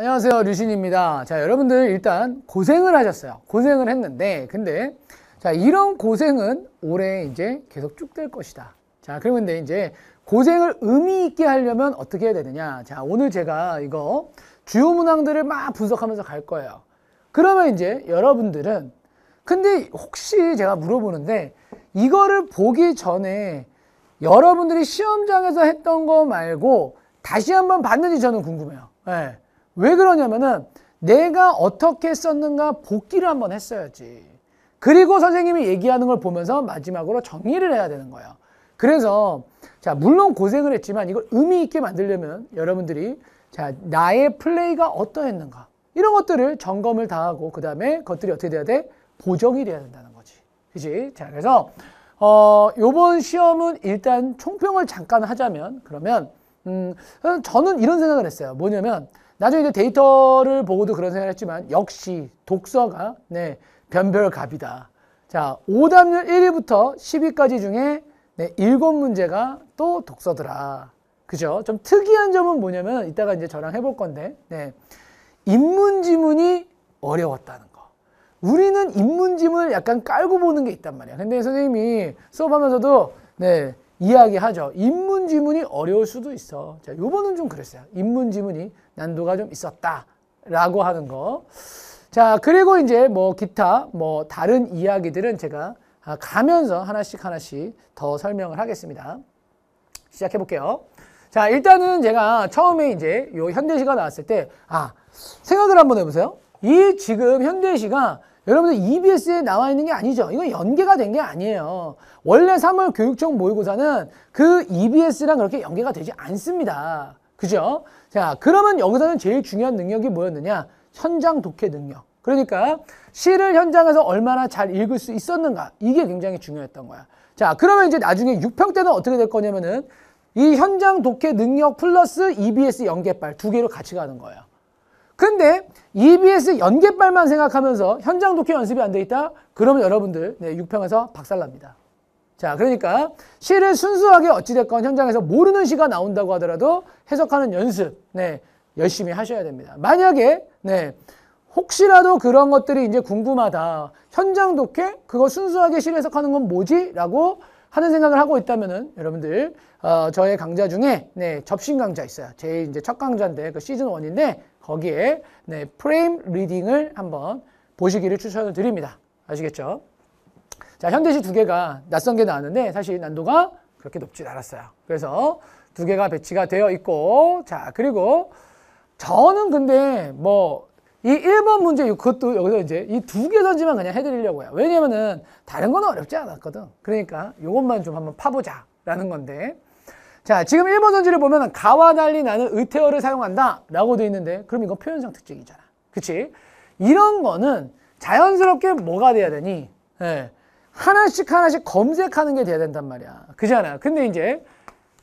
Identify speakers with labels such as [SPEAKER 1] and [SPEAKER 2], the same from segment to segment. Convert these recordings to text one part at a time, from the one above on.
[SPEAKER 1] 안녕하세요 류신입니다 자 여러분들 일단 고생을 하셨어요 고생을 했는데 근데 자 이런 고생은 올해 이제 계속 쭉 될 것이다 자 그러면 이제 고생을 의미 있게 하려면 어떻게 해야 되느냐 자 오늘 제가 이거 주요 문항들을 막 분석하면서 갈 거예요 그러면 이제 여러분들은 근데 혹시 제가 물어보는데 이거를 보기 전에 여러분들이 시험장에서 했던 거 말고 다시 한번 봤는지 저는 궁금해요 네. 왜 그러냐면은 내가 어떻게 썼는가 복기를 한번 했어야지. 그리고 선생님이 얘기하는 걸 보면서 마지막으로 정리를 해야 되는 거예요. 그래서 자 물론 고생을 했지만 이걸 의미 있게 만들려면 여러분들이 자 나의 플레이가 어떠했는가 이런 것들을 점검을 다 하고 그 다음에 것들이 어떻게 돼야 돼 보정이 돼야 된다는 거지 그지 자 그래서 어 요번 시험은 일단 총평을 잠깐 하자면 그러면 음 저는 이런 생각을 했어요 뭐냐면 나중에 이제 데이터를 보고도 그런 생각을 했지만 역시 독서가 네, 변별갑이다. 자, 오답률 1위부터 10위까지 중에 네, 7문제가 또 독서더라. 그죠? 좀 특이한 점은 뭐냐면 이따가 이제 저랑 해볼 건데 네, 입문지문이 어려웠다는 거. 우리는 입문지문을 약간 깔고 보는 게 있단 말이야. 근데 선생님이 수업하면서도 네, 이야기하죠. 입문지문이 어려울 수도 있어. 자, 요번은 좀 그랬어요. 입문지문이 난도가 좀 있었다라고 하는 거. 자, 그리고 이제 뭐 기타 뭐 다른 이야기들은 제가 아, 가면서 하나씩 하나씩 더 설명을 하겠습니다. 시작해 볼게요. 자, 일단은 제가 처음에 이제 요 현대시가 나왔을 때, 아, 생각을 한번 해보세요. 이 지금 현대시가 여러분들 EBS에 나와 있는 게 아니죠. 이건 연계가 된 게 아니에요. 원래 3월 교육청 모의고사는 그 EBS랑 그렇게 연계가 되지 않습니다. 그죠? 자, 그러면 여기서는 제일 중요한 능력이 뭐였느냐? 현장 독해 능력. 그러니까 시를 현장에서 얼마나 잘 읽을 수 있었는가. 이게 굉장히 중요했던 거야. 자, 그러면 이제 나중에 6평 때는 어떻게 될 거냐면은 이 현장 독해 능력 플러스 EBS 연계발 두 개로 같이 가는 거예요. 근데 EBS 연계발만 생각하면서 현장 독해 연습이 안 돼 있다? 그러면 여러분들 네, 6평에서 박살납니다. 자, 그러니까 시를 순수하게 어찌됐건 현장에서 모르는 시가 나온다고 하더라도 해석하는 연습, 네, 열심히 하셔야 됩니다. 만약에, 네, 혹시라도 그런 것들이 이제 궁금하다. 현장 독해? 그거 순수하게 실 해석하는 건 뭐지? 라고 하는 생각을 하고 있다면은 여러분들, 어, 저의 강좌 중에, 네, 접신 강좌 있어요. 제일 이제 첫 강좌인데, 그 시즌 원인데 거기에, 네, 프레임 리딩을 한번 보시기를 추천을 드립니다. 아시겠죠? 자, 현대시 두 개가 낯선 게 나왔는데 사실 난도가 그렇게 높진 않았어요. 그래서 두 개가 배치가 되어 있고 자, 그리고 저는 근데 뭐 이 1번 문제 그것도 여기서 이제 이 두 개던지만 그냥 해드리려고 해요. 왜냐면은 다른 거는 어렵지 않았거든. 그러니까 이것만 좀 한번 파보자 라는 건데 자, 지금 1번 던지를 보면 가와 달리 나는 의태어를 사용한다 라고 돼 있는데 그럼 이거 표현상 특징이잖아. 그치? 이런 거는 자연스럽게 뭐가 돼야 되니? 예, 하나씩 하나씩 검색하는 게 돼야 된단 말이야. 그잖아. 근데 이제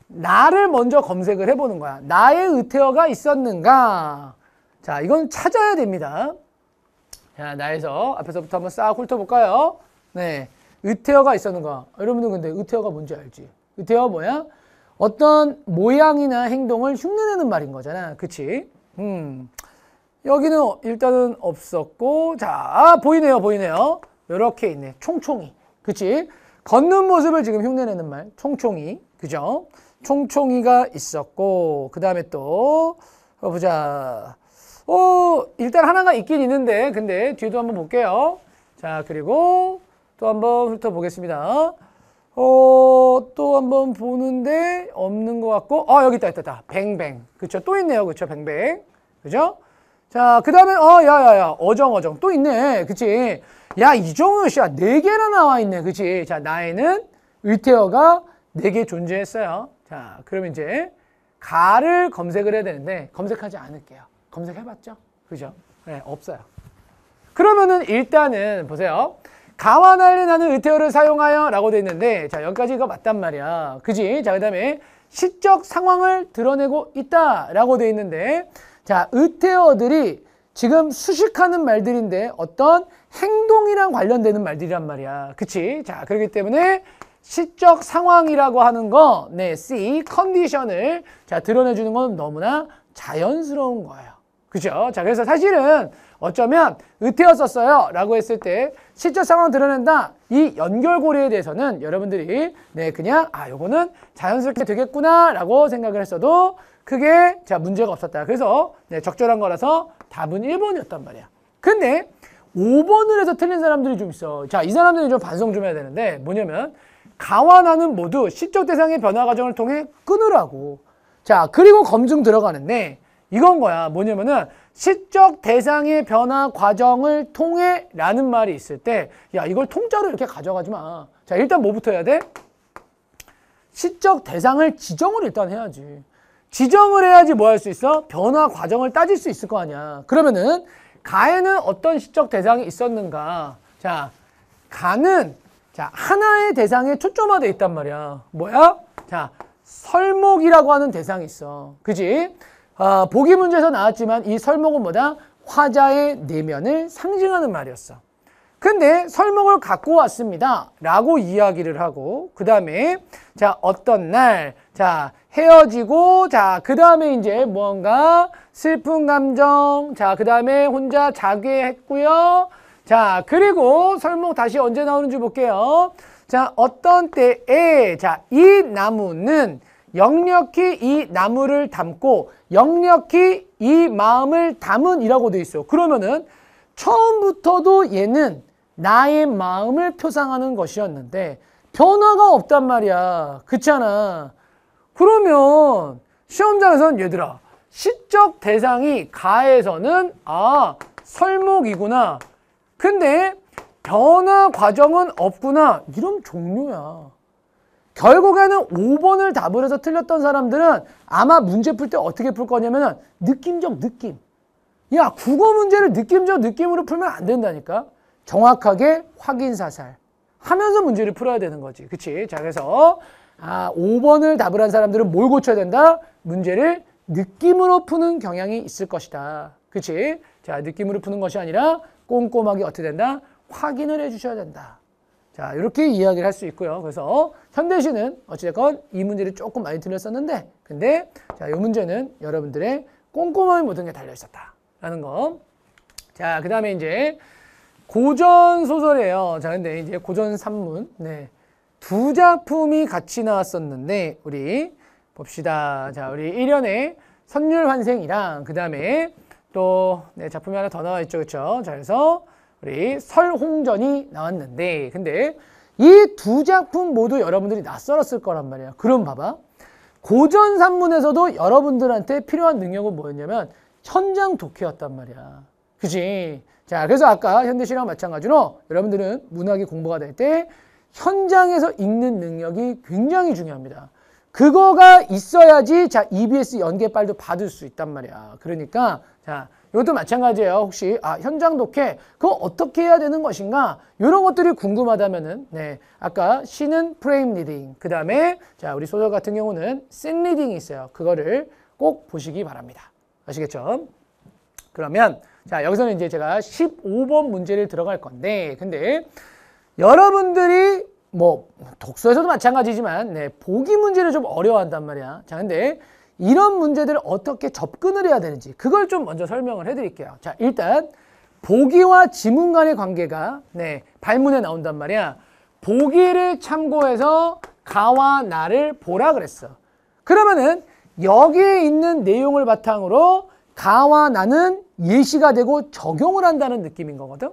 [SPEAKER 1] 나를 먼저 검색을 해보는 거야. 나의 의태어가 있었는가? 자, 이건 찾아야 됩니다. 자, 나에서 앞에서부터 한번 싹 훑어볼까요? 네. 의태어가 있었는 가 여러분들 근데 의태어가 뭔지 알지? 의태어 뭐야? 어떤 모양이나 행동을 흉내내는 말인 거잖아. 그치? 음. 여기는 일단은 없었고, 자, 아, 보이네요, 보이네요. 이렇게 있네. 총총이. 그치? 걷는 모습을 지금 흉내내는 말. 총총이. 그죠? 총총이가 있었고, 그 다음에 또, 어, 보자. 어, 일단 하나가 있긴 있는데, 근데 뒤도 한번 볼게요. 자, 그리고 또 한번 훑어보겠습니다. 어, 또 한번 보는데 없는 것 같고, 어, 여기 있다, 있다, 있다. 뱅뱅. 그쵸? 또 있네요. 그쵸? 뱅뱅. 그죠? 자, 그 다음에, 어, 야, 야, 야. 어정어정. 또 있네. 그치? 야이종효 씨야 네 개나 나와 있네 그치 자 나에는 을태어가 네 개 존재했어요 자 그러면 이제 가를 검색을 해야 되는데 검색하지 않을게요 검색해봤죠 그죠 네 없어요 그러면은 일단은 보세요 가와 날리 나는 을태어를 사용하여 라고 돼 있는데 자 여기까지 이거 맞단 말이야 그지 자그 다음에 시적 상황을 드러내고 있다 라고 돼 있는데 자 을태어들이 지금 수식하는 말들인데 어떤 행동이랑 관련되는 말들이란 말이야. 그치? 자, 그렇기 때문에 시적 상황이라고 하는 거, 네, s 컨디션을 자, 드러내주는 건 너무나 자연스러운 거예요. 그죠? 자, 그래서 사실은 어쩌면 으태였었어요 라고 했을 때 시적 상황 드러낸다 이 연결고리에 대해서는 여러분들이 네 그냥 아 요거는 자연스럽게 되겠구나 라고 생각을 했어도 크게 자 문제가 없었다 그래서 네 적절한 거라서 답은 1번이었단 말이야 근데 5번을 해서 틀린 사람들이 좀 있어. 자, 이 사람들이 좀 반성 좀 해야 되는데 뭐냐면 가와 나는 모두 시적 대상의 변화 과정을 통해 끊으라고. 자, 그리고 검증 들어가는데 이건 거야. 뭐냐면은 시적 대상의 변화 과정을 통해 라는 말이 있을 때 야, 이걸 통짜로 이렇게 가져가지 마. 자, 일단 뭐부터 해야 돼? 시적 대상을 지정을 일단 해야지. 지정을 해야지 뭐 할 수 있어? 변화 과정을 따질 수 있을 거 아니야. 그러면은 가에는 어떤 시적 대상이 있었는가? 자, 가는 자 하나의 대상에 초점화돼 있단 말이야. 뭐야? 자, 설목이라고 하는 대상이 있어. 그지? 어, 보기 문제에서 나왔지만 이 설목은 뭐다? 화자의 내면을 상징하는 말이었어. 근데 설명을 갖고 왔습니다. 라고 이야기를 하고 그 다음에 자 어떤 날 자 헤어지고 자그 다음에 이제 무언가 슬픈 감정 자그 다음에 혼자 자게했고요자 그리고 설명 다시 언제 나오는지 볼게요. 자 어떤 때에 자 이 나무는 역력히 이 나무를 담고 역력히 이 마음을 담은이라고 돼 있어요. 그러면은 처음부터도 얘는 나의 마음을 표상하는 것이었는데 변화가 없단 말이야. 그렇잖아. 그러면 시험장에서는 얘들아 시적 대상이 가에서는 아 설목이구나. 근데 변화 과정은 없구나. 이런 종류야. 결국에는 5번을 답을 해서 틀렸던 사람들은 아마 문제 풀 때 어떻게 풀 거냐면 느낌적 느낌. 야 국어 문제를 느낌적 느낌으로 풀면 안 된다니까. 정확하게 확인 사살 하면서 문제를 풀어야 되는 거지. 그치? 자, 그래서 아, 5번을 답을 한 사람들은 뭘 고쳐야 된다? 문제를 느낌으로 푸는 경향이 있을 것이다. 그치? 자, 느낌으로 푸는 것이 아니라 꼼꼼하게 어떻게 된다? 확인을 해 주셔야 된다. 자, 이렇게 이야기를 할 수 있고요. 그래서 현대시는 어찌됐건 이 문제를 조금 많이 틀렸었는데, 근데 자, 이 문제는 여러분들의 꼼꼼함이 모든 게 달려 있었다라는 거. 자, 그 다음에 이제 고전 소설이에요. 자, 근데 이제 고전 산문. 네. 두 작품이 같이 나왔었는데, 우리 봅시다. 자, 우리 1년에 선율환생이랑, 그 다음에 또, 네, 작품이 하나 더 나와있죠. 그쵸? 자, 그래서 우리 설홍전이 나왔는데, 근데 이 두 작품 모두 여러분들이 낯설었을 거란 말이야 그럼 봐봐. 고전 산문에서도 여러분들한테 필요한 능력은 뭐였냐면, 현장 독해였단 말이야. 그지? 자, 그래서 아까 현대시랑 마찬가지로 여러분들은 문학이 공부가 될 때 현장에서 읽는 능력이 굉장히 중요합니다. 그거가 있어야지 자 EBS 연계빨도 받을 수 있단 말이야. 그러니까 자 이것도 마찬가지예요. 혹시 아 현장 독해 그거 어떻게 해야 되는 것인가 이런 것들이 궁금하다면은 네 아까 시는 프레임 리딩 그 다음에 자 우리 소설 같은 경우는 센 리딩이 있어요. 그거를 꼭 보시기 바랍니다. 아시겠죠? 그러면 자, 여기서는 이제 제가 15번 문제를 들어갈 건데, 근데 여러분들이 뭐 독서에서도 마찬가지지만 네, 보기 문제를 좀 어려워한단 말이야. 자, 근데 이런 문제들을 어떻게 접근을 해야 되는지 그걸 좀 먼저 설명을 해드릴게요. 자, 일단 보기와 지문 간의 관계가 네, 발문에 나온단 말이야. 보기를 참고해서 가와 나를 보라 그랬어. 그러면은 여기에 있는 내용을 바탕으로 다와 나는 예시가 되고 적용을 한다는 느낌인 거거든.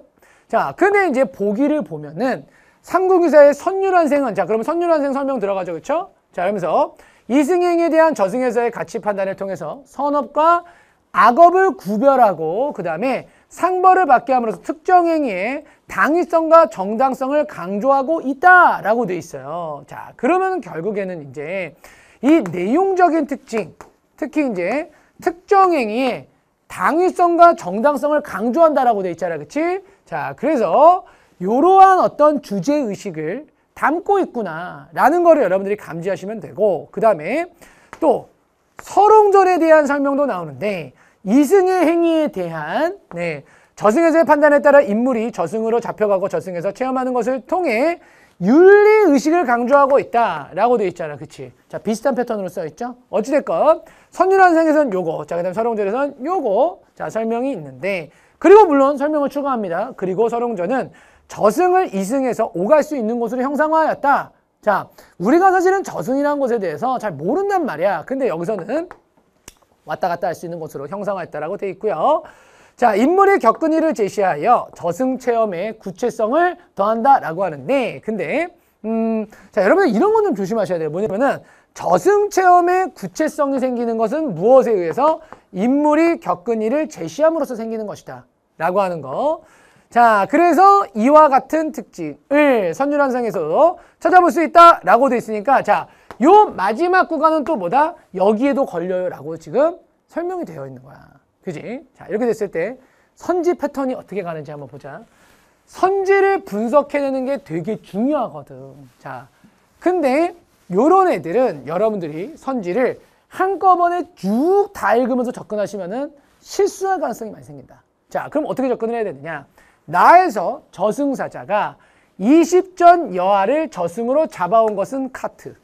[SPEAKER 1] 자, 근데 이제 보기를 보면은 삼국유사의 선율환생은 자, 그러면 선율환생 설명 들어가죠. 그렇죠? 자, 그러면서 이승행에 대한 저승에서의 가치 판단을 통해서 선업과 악업을 구별하고 그다음에 상벌을 받게 함으로써 특정 행위의 당위성과 정당성을 강조하고 있다라고 돼 있어요. 자, 그러면 결국에는 이제 이 내용적인 특징, 특히 이제 특정행위에 당위성과 정당성을 강조한다라고 돼 있잖아요. 그치? 자, 그래서 이러한 어떤 주제의식을 담고 있구나라는 거를 여러분들이 감지하시면 되고 그 다음에 또 서롱절에 대한 설명도 나오는데 이승의 행위에 대한 네, 저승에서의 판단에 따라 인물이 저승으로 잡혀가고 저승에서 체험하는 것을 통해 윤리 의식을 강조하고 있다라고 돼 있잖아. 그치? 자, 비슷한 패턴으로 써 있죠? 어찌됐건, 선율환생에서는 요거, 자, 그 다음 설룡절에서는 요거, 자, 설명이 있는데, 그리고 물론 설명을 추가합니다. 그리고 설룡절은 저승을 이승에서 오갈 수 있는 곳으로 형상화하였다. 자, 우리가 사실은 저승이라는 것에 대해서 잘 모른단 말이야. 근데 여기서는 왔다 갔다 할 수 있는 곳으로 형상화했다라고 돼 있고요. 자, 인물이 겪은 일을 제시하여 저승 체험의 구체성을 더한다라고 하는데 근데 음, 자, 여러분 이런 거는 조심하셔야 돼요. 뭐냐면은 저승 체험의 구체성이 생기는 것은 무엇에 의해서 인물이 겪은 일을 제시함으로써 생기는 것이다. 라고 하는 거. 자, 그래서 이와 같은 특징을 선율환상에서도 찾아볼 수 있다. 라고 돼 있으니까 자, 요 마지막 구간은 또 뭐다? 여기에도 걸려요. 라고 지금 설명이 되어 있는 거야. 그지? 자, 이렇게 됐을 때 선지 패턴이 어떻게 가는지 한번 보자. 선지를 분석해내는 게 되게 중요하거든. 자, 근데 요런 애들은 여러분들이 선지를 한꺼번에 쭉 다 읽으면서 접근하시면은 실수할 가능성이 많이 생긴다. 자, 그럼 어떻게 접근을 해야 되느냐? 나에서 저승사자가 20전 여하를 저승으로 잡아온 것은 카트.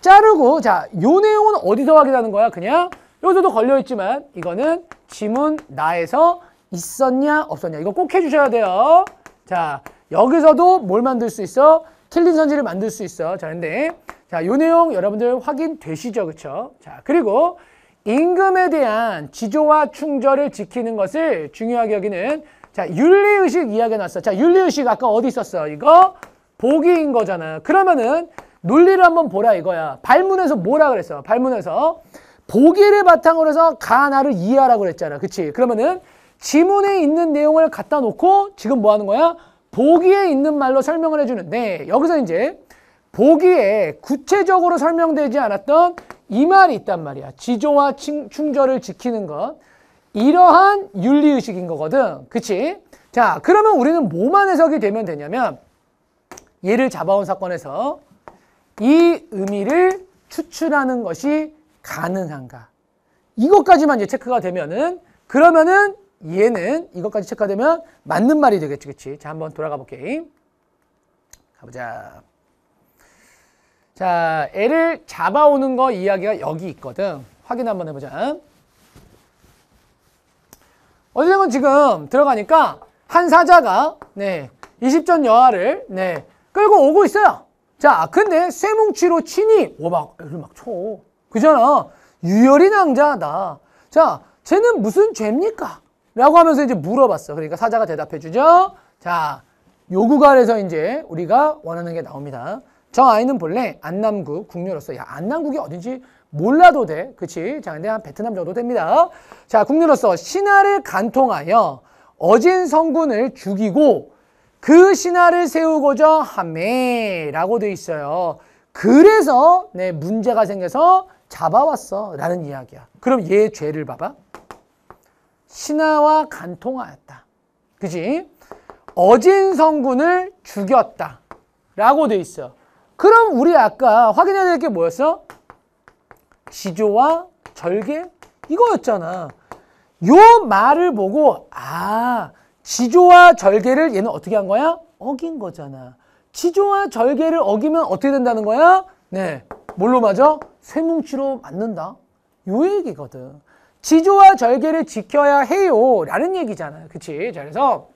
[SPEAKER 1] 자르고, 자, 요 내용은 어디서 확인하는 거야? 그냥 여기서도 걸려있지만 이거는 지문 나에서 있었냐 없었냐 이거 꼭 해주셔야 돼요. 자 여기서도 뭘 만들 수 있어? 틀린 선지를 만들 수 있어. 자 근데 자이 내용 여러분들 확인되시죠? 그렇죠? 자 그리고 임금에 대한 지조와 충절을 지키는 것을 중요하게 여기는 자 윤리의식 이야기 났어. 자 윤리의식 아까 어디 있었어? 이거 보기인 거잖아. 그러면은 논리를 한번 보라 이거야. 발문에서 뭐라 그랬어? 발문에서 보기를 바탕으로 해서 가나를 이해하라고 그랬잖아. 그치? 그러면은 지문에 있는 내용을 갖다 놓고 지금 뭐 하는 거야? 보기에 있는 말로 설명을 해주는데 여기서 이제 보기에 구체적으로 설명되지 않았던 이 말이 있단 말이야. 지조와 충절을 지키는 것. 이러한 윤리의식인 거거든. 그치? 자, 그러면 우리는 뭐만 해석이 되면 되냐면 얘를 잡아온 사건에서 이 의미를 추출하는 것이 가능한가? 이것까지만 이제 체크가 되면은 그러면은 얘는 이것까지 체크가 되면 맞는 말이 되겠지, 그렇지? 자, 한번 돌아가 볼게. 가보자. 자, 애를 잡아오는 거 이야기가 여기 있거든. 확인 한번 해보자. 어쨌든 지금 들어가니까 한 사자가 네 20전 여아를네 끌고 오고 있어요. 자, 근데 쇠뭉치로 치니 오막 애를 막 쳐. 그잖아. 유혈인 낭자하다. 자, 쟤는 무슨 죄입니까? 라고 하면서 이제 물어봤어. 그러니까 사자가 대답해 주죠. 자, 요구관에서 이제 우리가 원하는 게 나옵니다. 저 아이는 본래 안남국 국녀로서 야 안남국이 어딘지 몰라도 돼. 그치? 자, 근데 한 베트남 정도 됩니다. 자, 국녀로서 신하를 간통하여 어진 성군을 죽이고 그 신하를 세우고자 함에라고 돼 있어요. 그래서 네 문제가 생겨서 잡아왔어 라는 이야기야. 그럼 얘 죄를 봐봐. 신하와 간통하였다. 그지? 어진 성군을 죽였다. 라고 돼 있어. 그럼 우리 아까 확인해야 될 게 뭐였어? 지조와 절개? 이거였잖아. 요 말을 보고, 아, 지조와 절개를 얘는 어떻게 한 거야? 어긴 거잖아. 지조와 절개를 어기면 어떻게 된다는 거야? 네. 뭘로 맞아? 쇠뭉치로 맞는다. 요 얘기거든. 지조와 절개를 지켜야 해요. 라는 얘기잖아요. 그치? 자, 그래서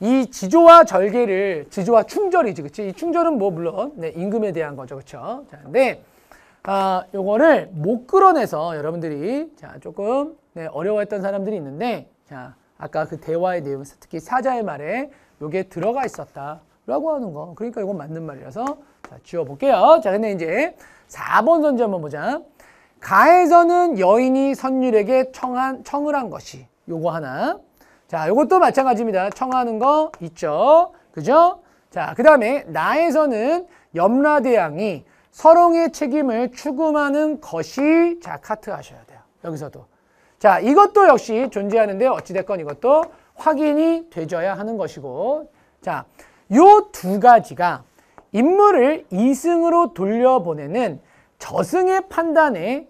[SPEAKER 1] 이 지조와 절개를, 지조와 충절이지. 그치? 이 충절은 뭐, 물론, 네, 임금에 대한 거죠. 그쵸? 자, 근데, 아, 요거를 못 끌어내서 여러분들이, 자, 조금, 네, 어려워했던 사람들이 있는데, 자, 아까 그 대화의 내용, 특히 사자의 말에 요게 들어가 있었다. 라고 하는 거. 그러니까 이건 맞는 말이라서 자, 지워볼게요. 자, 근데 이제 4번 선지 한번 보자. 가에서는 여인이 선율에게 청한, 청을 한 것이. 요거 하나. 자, 요것도 마찬가지입니다. 청하는 거 있죠. 그죠? 자, 그 다음에 나에서는 염라대왕이 서롱의 책임을 추구하는 것이 자, 카트 하셔야 돼요. 여기서도. 자, 이것도 역시 존재하는데 어찌됐건 이것도 확인이 되져야 하는 것이고. 자, 요두 가지가 인물을 이승으로 돌려보내는 저승의 판단에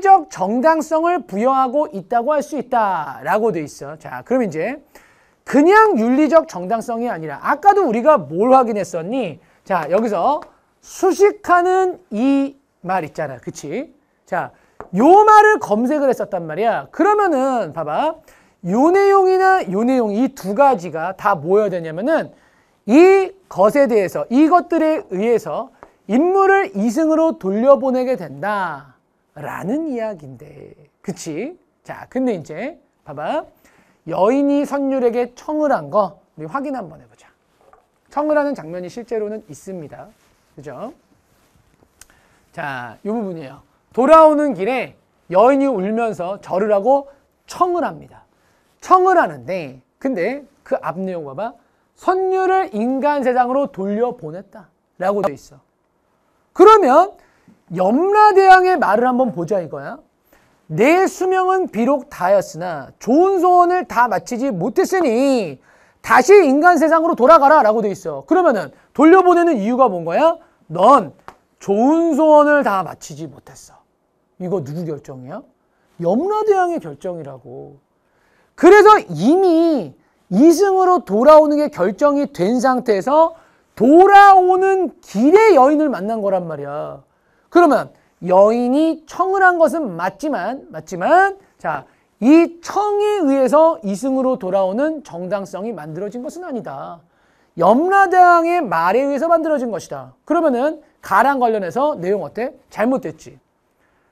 [SPEAKER 1] 윤리적 정당성을 부여하고 있다고 할 수 있다라고 돼 있어. 자, 그럼 이제 그냥 윤리적 정당성이 아니라 아까도 우리가 뭘 확인했었니? 자, 여기서 수식하는 이 말 있잖아. 그치? 자, 요 말을 검색을 했었단 말이야. 그러면은 봐봐. 요 내용이나 요 내용 이 두 가지가 다 뭐여야 되냐면은 이 것에 대해서 이것들에 의해서 인물을 이승으로 돌려보내게 된다 라는 이야기인데 그치? 자 근데 이제 봐봐 여인이 선율에게 청을 한 거 우리 확인 한번 해보자 청을 하는 장면이 실제로는 있습니다 그죠? 자, 이 부분이에요. 돌아오는 길에 여인이 울면서 절을 하고 청을 합니다. 청을 하는데, 근데 그 앞 내용 봐봐. 선율을 인간 세상으로 돌려보냈다. 라고 되어 있어. 그러면 염라대왕의 말을 한번 보자 이거야. 내 수명은 비록 다였으나 좋은 소원을 다 마치지 못했으니 다시 인간 세상으로 돌아가라 라고 돼 있어. 그러면은 돌려보내는 이유가 뭔 거야? 넌 좋은 소원을 다 마치지 못했어. 이거 누구 결정이야? 염라대왕의 결정이라고. 그래서 이미 이승으로 돌아오는 게 결정이 된 상태에서 돌아오는 길에 여인을 만난 거란 말이야. 그러면 여인이 청을 한 것은 맞지만, 맞지만, 자, 이 청에 의해서 이승으로 돌아오는 정당성이 만들어진 것은 아니다. 염라대왕의 말에 의해서 만들어진 것이다. 그러면은 가랑 관련해서 내용 어때? 잘못됐지.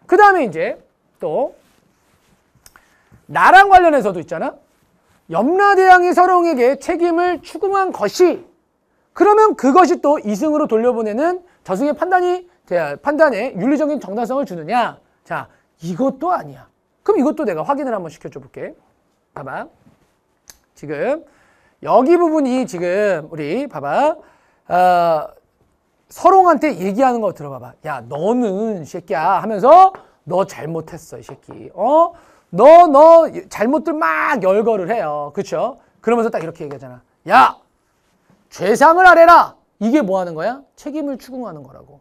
[SPEAKER 1] 그 다음에 이제 또 나랑 관련해서도 있잖아. 염라대왕이 서롱에게 책임을 추궁한 것이 그러면 그것이 또 이승으로 돌려보내는 저승의 판단이 판단에 윤리적인 정당성을 주느냐? 자, 이것도 아니야. 그럼 이것도 내가 확인을 한번 시켜줘 볼게. 봐봐. 지금 여기 부분이 지금 우리 봐봐. 어, 서롱한테 얘기하는 거 들어봐봐. 야, 너는 새끼야 하면서 너 잘못했어, 이 새끼. 어? 너, 너 잘못들 막 열거를 해요. 그렇죠? 그러면서 딱 이렇게 얘기하잖아. 야! 죄상을 아래라! 이게 뭐 하는 거야? 책임을 추궁하는 거라고.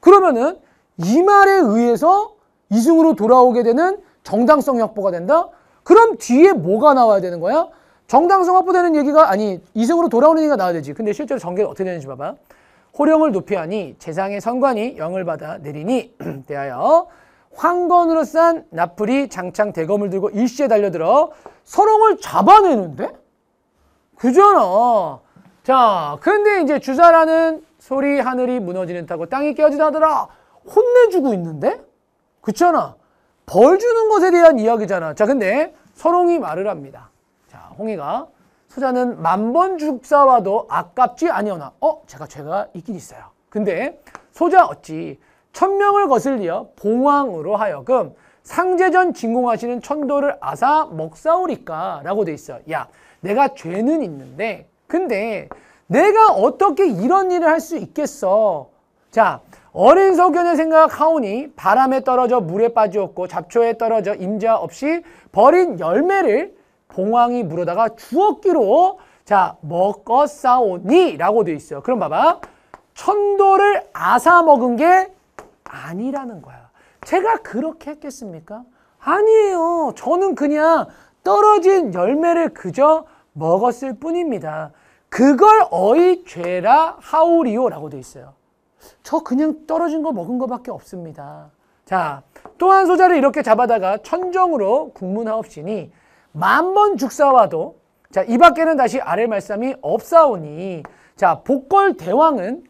[SPEAKER 1] 그러면은 이 말에 의해서 이승으로 돌아오게 되는 정당성 확보가 된다? 그럼 뒤에 뭐가 나와야 되는 거야? 정당성 확보되는 얘기가 아니 이승으로 돌아오는 얘기가 나와야 되지. 근데 실제로 전개가 어떻게 되는지 봐봐. 호령을 높이하니 재상의 선관이 영을 받아 내리니 대하여 황건으로 싼 나풀이 장창 대검을 들고 일시에 달려들어 서롱을 잡아내는데? 그잖아. 자, 근데 이제 주사라는 소리 하늘이 무너지는 타고 땅이 깨어지다더라. 하 혼내주고 있는데? 그잖아벌 주는 것에 대한 이야기잖아. 자, 근데 서롱이 말을 합니다. 자, 홍이가 소자는 만 번 죽사와도 아깝지 아니오나. 어, 제가 죄가 있긴 있어요. 근데 소자 어찌 천명을 거슬리어 봉황으로 하여금 상제전 진공하시는 천도를 아사 먹사오리까라고 돼 있어. 야, 내가 죄는 있는데 근데 내가 어떻게 이런 일을 할 수 있겠어? 자, 어린 소견의 생각하오니 바람에 떨어져 물에 빠지었고 잡초에 떨어져 임자 없이 버린 열매를 봉황이 물어다가 주었기로 자, 먹었사오니라고 돼 있어요. 그럼 봐봐. 천도를 아사 먹은 게 아니라는 거야. 제가 그렇게 했겠습니까? 아니에요. 저는 그냥 떨어진 열매를 그저 먹었을 뿐입니다. 그걸 어이 죄라 하오리오라고 돼 있어요. 저 그냥 떨어진 거 먹은 거밖에 없습니다. 자, 또한 소자를 이렇게 잡아다가 천정으로 국문하옵시니 만 번 죽사와도 자, 이 밖에는 다시 아래 말씀이 없사오니 자, 복걸 대왕은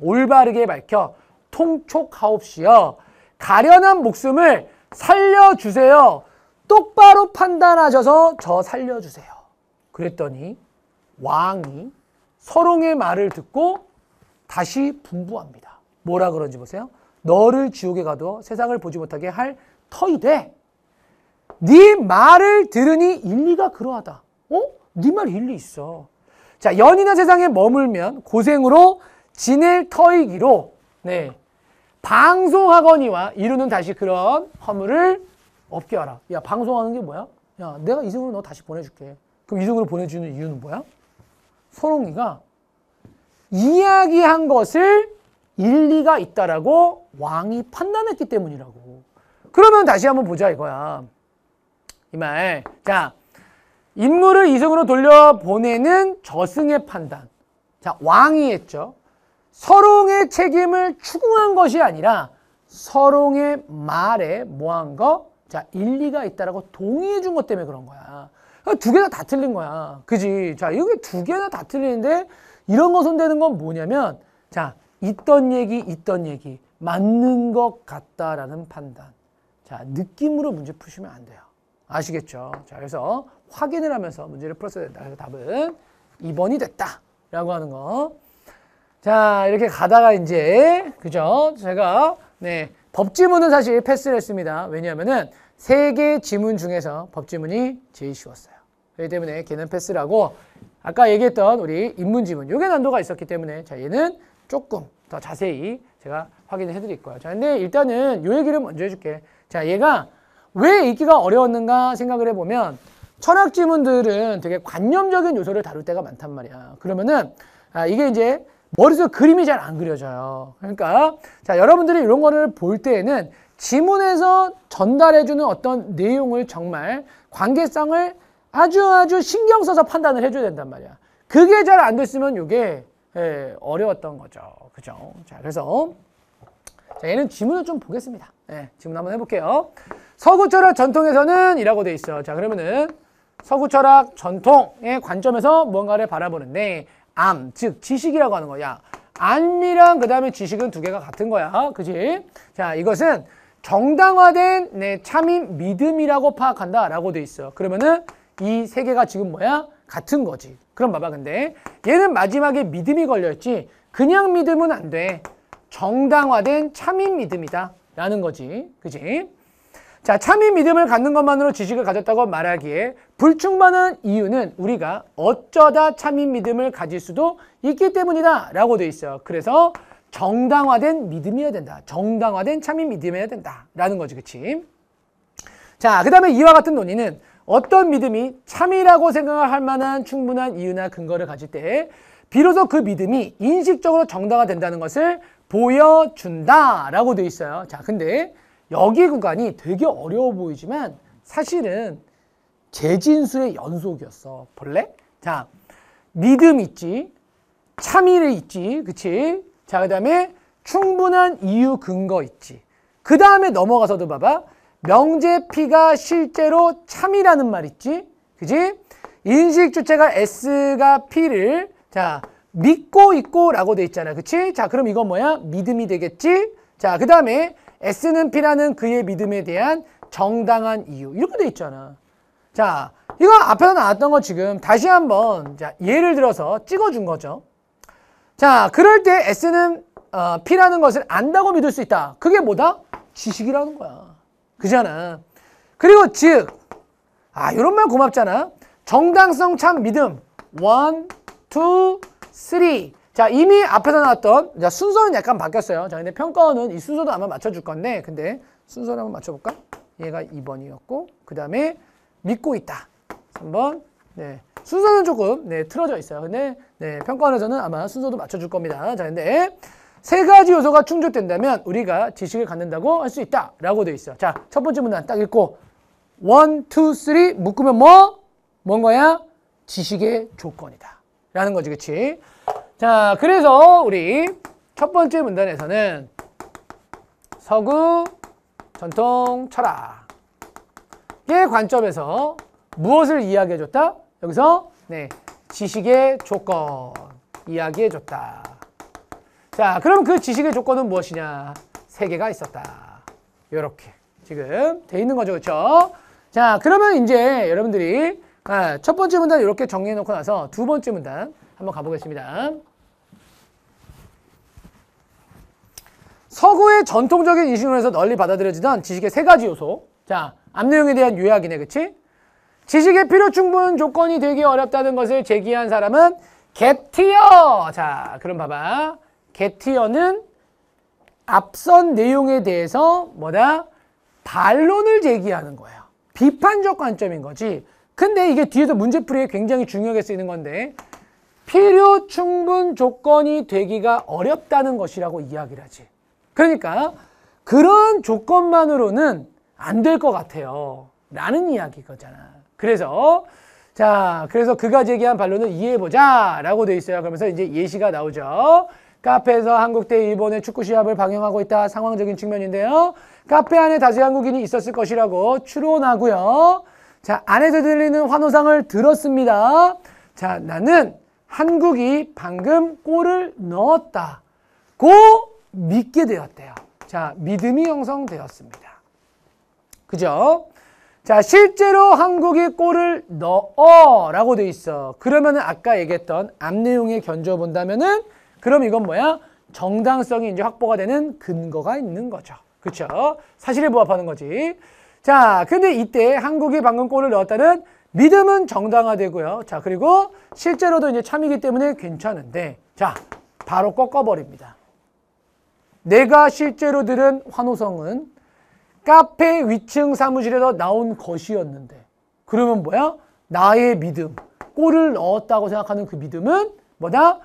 [SPEAKER 1] 올바르게 밝혀 통촉하옵시어 가련한 목숨을 살려주세요. 똑바로 판단하셔서 저 살려주세요. 그랬더니 왕이 서롱의 말을 듣고 다시 분부합니다. 뭐라 그런지 보세요. 너를 지옥에 가도 세상을 보지 못하게 할 터이되 네 말을 들으니 일리가 그러하다. 어? 네말 일리 있어. 자, 연인의 세상에 머물면 고생으로 지낼 터이기로 네. 방송하거니와 이루는 다시 그런 허물을 없게 하라. 야 방송하는 게 뭐야? 야 내가 이승으로 너 다시 보내줄게. 그럼 이승으로 보내주는 이유는 뭐야? 소롱이가 이야기한 것을 일리가 있다라고 왕이 판단했기 때문이라고. 그러면 다시 한번 보자 이거야. 이 말. 자, 인물을 이승으로 돌려보내는 저승의 판단. 자, 왕이 했죠. 서롱의 책임을 추궁한 것이 아니라 서롱의 말에 뭐한 거? 자, 일리가 있다라고 동의해 준 것 때문에 그런 거야. 그러니까 두개다다 틀린 거야. 그지? 자, 이게 두 개다다 틀리는데 이런 거 손대는 건 뭐냐면 자, 있던 얘기, 있던 얘기. 맞는 것 같다라는 판단. 자, 느낌으로 문제 푸시면 안 돼요. 아시겠죠? 자, 그래서 확인을 하면서 문제를 풀었어야 된다. 그래서 답은 2번이 됐다. 라고 하는 거. 자, 이렇게 가다가 이제, 그죠? 제가, 네, 법지문은 사실 패스를 했습니다. 왜냐면은세 개 지문 중에서 법지문이 제일 쉬웠어요. 그렇기 때문에 걔는 패스라고 아까 얘기했던 우리 입문지문, 요게 난도가 있었기 때문에 자, 얘는 조금 더 자세히 제가 확인을 해드릴 거예요. 자, 근데 일단은 요 얘기를 먼저 해줄게. 자, 얘가 왜 읽기가 어려웠는가 생각을 해보면 철학 지문들은 되게 관념적인 요소를 다룰 때가 많단 말이야. 그러면은 아, 이게 이제 머릿속 그림이 잘 안 그려져요. 그러니까 자 여러분들이 이런 거를 볼 때에는 지문에서 전달해주는 어떤 내용을 정말 관계성을 아주 아주 신경 써서 판단을 해줘야 된단 말이야. 그게 잘 안 됐으면 이게 예, 어려웠던 거죠. 그죠? 자 그래서 자, 얘는 지문을 좀 보겠습니다. 예, 지문 한번 해볼게요. 서구 철학 전통에서는 이라고 돼 있어. 자 그러면은 서구 철학 전통의 관점에서 뭔가를 바라보는데 암, 즉 지식이라고 하는 거야. 암이랑 그 다음에 지식은 두 개가 같은 거야. 그지? 자, 이것은 정당화된 내 참인 믿음이라고 파악한다 라고 돼 있어. 그러면은 이 세 개가 지금 뭐야? 같은 거지. 그럼 봐봐 근데 얘는 마지막에 믿음이 걸려있지 그냥 믿음은 안 돼. 정당화된 참인 믿음이다 라는 거지. 그지? 자, 참이 믿음을 갖는 것만으로 지식을 가졌다고 말하기에 불충만한 이유는 우리가 어쩌다 참인 믿음을 가질 수도 있기 때문이다 라고 돼 있어요. 그래서 정당화된 믿음이어야 된다. 정당화된 참인 믿음이어야 된다 라는 거지 그치? 자, 그 다음에 이와 같은 논의는 어떤 믿음이 참이라고 생각할 을 만한 충분한 이유나 근거를 가질 때 비로소 그 믿음이 인식적으로 정당화된다는 것을 보여준다라고 돼 있어요. 자, 근데 여기 구간이 되게 어려워 보이지만 사실은 재진수의 연속이었어. 볼래? 자, 믿음 있지, 참의를 있지, 그치? 자, 그 다음에 충분한 이유 근거 있지. 그 다음에 넘어가서도 봐봐. 명제피가 실제로 참이라는 말 있지, 그치? 인식 주체가 S가 P를 자 믿고 있고라고 돼 있잖아, 그치? 자, 그럼 이건 뭐야? 믿음이 되겠지? 자, 그 다음에 S는 P라는 그의 믿음에 대한 정당한 이유. 이렇게 돼 있잖아. 자, 이거 앞에서 나왔던 거 지금 다시 한번 자, 예를 들어서 찍어준 거죠. 자, 그럴 때 S는 어, P라는 것을 안다고 믿을 수 있다. 그게 뭐다? 지식이라는 거야. 그잖아. 그리고 즉, 아, 이런 말 고맙잖아. 정당성 참 믿음. 1, 2, 3. 자, 이미 앞에서 나왔던 자, 순서는 약간 바뀌었어요. 자, 근데 평가원은 이 순서도 아마 맞춰줄 건데 근데 순서를 한번 맞춰볼까? 얘가 2번이었고 그 다음에 믿고 있다. 3번 네. 순서는 조금 네, 틀어져 있어요. 근데 네, 평가원에서는 아마 순서도 맞춰줄 겁니다. 자, 근데 세 가지 요소가 충족된다면 우리가 지식을 갖는다고 할 수 있다. 라고 돼 있어요. 자, 첫 번째 문단 딱 읽고 1, 2, 3 묶으면 뭐? 뭔 거야? 지식의 조건이다. 라는 거지, 그치? 자, 그래서 우리 첫 번째 문단에서는 서구 전통 철학의 관점에서 무엇을 이야기해줬다? 여기서 네, 지식의 조건 이야기해줬다. 자, 그럼 그 지식의 조건은 무엇이냐? 세 개가 있었다. 이렇게 지금 돼 있는 거죠, 그렇죠? 자, 그러면 이제 여러분들이 아, 첫 번째 문단 이렇게 정리해 놓고 나서 두 번째 문단 한번 가보겠습니다. 서구의 전통적인 인식론에서 널리 받아들여지던 지식의 세 가지 요소. 자, 앞내용에 대한 요약이네, 그치? 지식의 필요 충분 조건이 되기 어렵다는 것을 제기한 사람은 게티어! 자, 그럼 봐봐. 게티어는 앞선 내용에 대해서 뭐다? 반론을 제기하는 거예요. 비판적 관점인 거지. 근데 이게 뒤에서 문제풀이에 굉장히 중요하게 쓰이는 건데 필요 충분 조건이 되기가 어렵다는 것이라고 이야기를 하지. 그러니까 그런 조건만으로는 안 될 것 같아요. 라는 이야기거잖아. 그래서 자, 그래서 그가 제기한 반론을 이해해보자 라고 돼 있어요. 그러면서 이제 예시가 나오죠. 카페에서 한국 대 일본의 축구 시합을 방영하고 있다. 상황적인 측면인데요. 카페 안에 다수 한국인이 있었을 것이라고 추론하고요. 자, 안에서 들리는 환호상을 들었습니다. 자, 나는 한국이 방금 골을 넣었다. 고 믿게 되었대요. 자, 믿음이 형성되었습니다. 그죠? 자, 실제로 한국이 골을 넣어 라고 돼 있어. 그러면은 아까 얘기했던 앞 내용에 견주어 본다면은 그럼 이건 뭐야? 정당성이 이제 확보가 되는 근거가 있는 거죠. 그렇죠? 사실에 부합하는 거지. 자, 근데 이때 한국이 방금 골을 넣었다는 믿음은 정당화되고요. 자, 그리고 실제로도 이제 참이기 때문에 괜찮은데 자, 바로 꺾어버립니다. 내가 실제로 들은 환호성은 카페 위층 사무실에서 나온 것이었는데 그러면 뭐야? 나의 믿음, 꼴을 넣었다고 생각하는 그 믿음은 뭐다?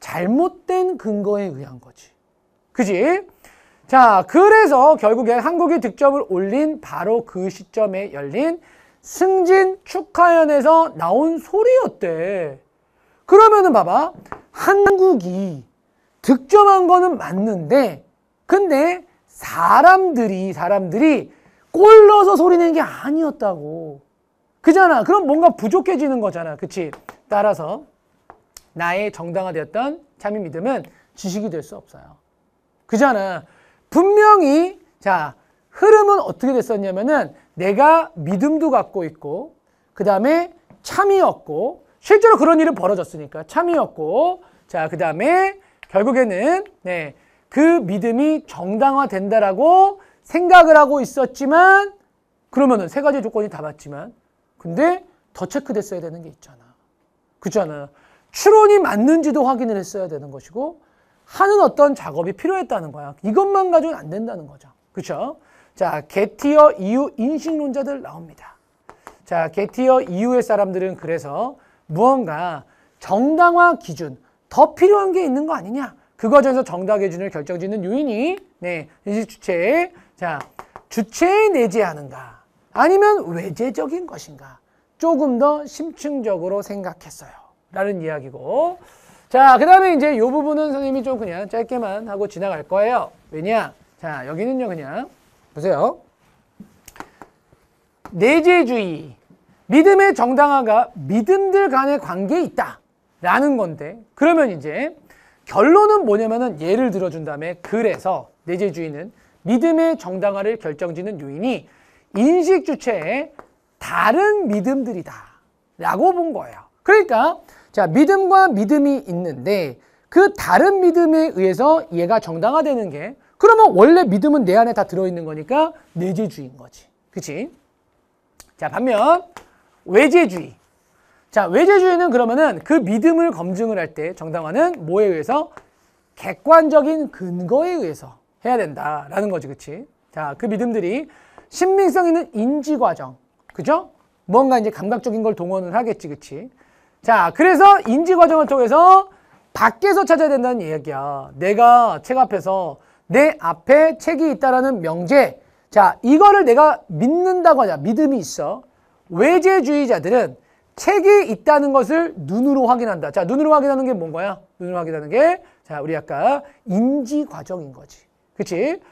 [SPEAKER 1] 잘못된 근거에 의한 거지. 그지? 자, 그래서 결국에 한국이 득점을 올린 바로 그 시점에 열린 승진 축하연에서 나온 소리였대. 그러면은 봐봐. 한국이 득점한 거는 맞는데 근데 사람들이 사람들이 골 넣어서 소리낸 게 아니었다고 그잖아 그럼 뭔가 부족해지는 거잖아 그치 따라서 나의 정당화되었던 참의 믿음은 지식이 될 수 없어요 그잖아 분명히 자 흐름은 어떻게 됐었냐면은 내가 믿음도 갖고 있고 그 다음에 참이었고 실제로 그런 일은 벌어졌으니까 참이었고 자 그 다음에 결국에는 네, 그 믿음이 정당화된다라고 생각을 하고 있었지만 그러면은 세 가지 조건이 다 맞지만 근데 더 체크됐어야 되는 게 있잖아. 그렇잖아요. 추론이 맞는지도 확인을 했어야 되는 것이고 하는 어떤 작업이 필요했다는 거야. 이것만 가지고는 안 된다는 거죠. 그렇죠? 자, 게티어 이후 인식론자들 나옵니다. 자, 게티어 이후의 사람들은 그래서 무언가 정당화 기준, 더 필요한 게 있는 거 아니냐. 그거에서 정답 기준을 결정짓는 요인이 네, 인식 주체. 자, 주체에 내재하는가 아니면 외재적인 것인가 조금 더 심층적으로 생각했어요. 라는 이야기고 자, 그 다음에 이제 요 부분은 선생님이 좀 그냥 짧게만 하고 지나갈 거예요. 왜냐? 자, 여기는요, 그냥 보세요. 내재주의, 믿음의 정당화가 믿음들 간의 관계에 있다. 라는 건데 그러면 이제 결론은 뭐냐면은 예를 들어준 다음에 그래서 내재주의는 믿음의 정당화를 결정짓는 요인이 인식 주체의 다른 믿음들이다 라고 본 거예요. 그러니까 자 믿음과 믿음이 있는데 그 다른 믿음에 의해서 얘가 정당화되는 게 그러면 원래 믿음은 내 안에 다 들어있는 거니까 내재주의인 거지. 그치? 자 반면 외재주의 자, 외제주의는 그러면은 그 믿음을 검증을 할 때 정당화는 뭐에 의해서? 객관적인 근거에 의해서 해야 된다라는 거지, 그치? 자, 그 믿음들이 신빙성 있는 인지 과정, 그죠? 뭔가 이제 감각적인 걸 동원을 하겠지, 그치? 자, 그래서 인지 과정을 통해서 밖에서 찾아야 된다는 이야기야. 내가 책 앞에서 내 앞에 책이 있다라는 명제. 자, 이거를 내가 믿는다고 하자. 믿음이 있어. 외제주의자들은 책이 있다는 것을 눈으로 확인한다. 자, 눈으로 확인하는 게뭔가요 눈으로 확인하는 게, 자, 우리 아까 인지 과정인 거지. 그치?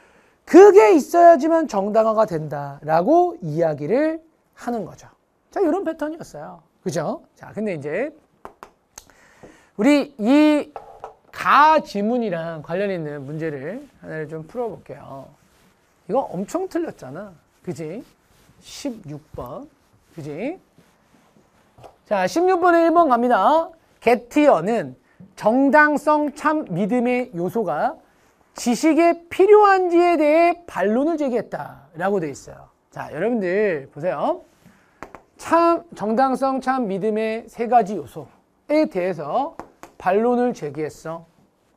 [SPEAKER 1] 그게 있어야지만 정당화가 된다라고 이야기를 하는 거죠. 자, 이런 패턴이었어요. 그죠? 자, 근데 이제 우리 이 가지문이랑 관련 있는 문제를 하나를 좀 풀어볼게요. 이거 엄청 틀렸잖아. 그지? 16번. 그지? 자, 16번에 1번 갑니다. 개티어는 정당성 참 믿음의 요소가 지식에 필요한지에 대해 반론을 제기했다라고 돼 있어요. 자, 여러분들 보세요. 참 정당성 참 믿음의 세 가지 요소에 대해서 반론을 제기했어.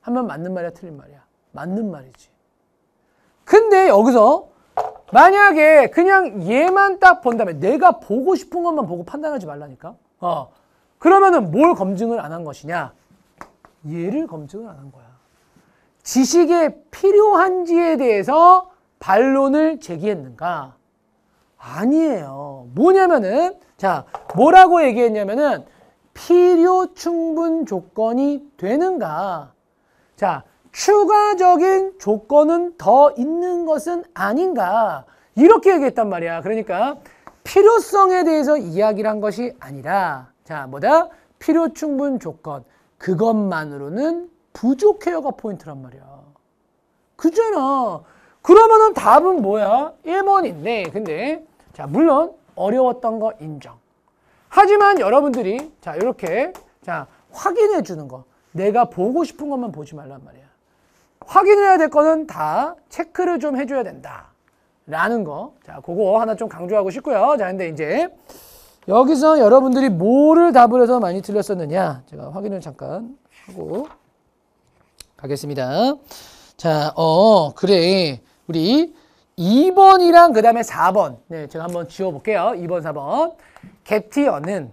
[SPEAKER 1] 하면 맞는 말이야, 틀린 말이야. 맞는 말이지. 근데 여기서 만약에 그냥 얘만 딱 본다면 내가 보고 싶은 것만 보고 판단하지 말라니까. 어, 그러면은 뭘 검증을 안 한 것이냐? 얘를 검증을 안 한 거야. 지식에 필요한지에 대해서 반론을 제기했는가? 아니에요. 뭐냐면은 자 뭐라고 얘기했냐면은 필요 충분 조건이 되는가? 자 추가적인 조건은 더 있는 것은 아닌가? 이렇게 얘기했단 말이야. 그러니까 필요성에 대해서 이야기를 한 것이 아니라 자 뭐다 필요 충분 조건 그것만으로는 부족해요가 포인트란 말이야. 그잖아. 그러면은 답은 뭐야? 1번인데 근데 자 물론 어려웠던 거 인정. 하지만 여러분들이 자 이렇게 자 확인해 주는 거 내가 보고 싶은 것만 보지 말란 말이야. 확인해야 될 거는 다 체크를 좀 해줘야 된다. 라는 거. 자, 그거 하나 좀 강조하고 싶고요. 자, 근데 이제 여기서 여러분들이 뭐를 답을 해서 많이 틀렸었느냐. 제가 확인을 잠깐 하고 가겠습니다. 자, 어, 그래. 우리 2번이랑 그 다음에 4번. 네, 제가 한번 지워볼게요. 2번, 4번. 개티어는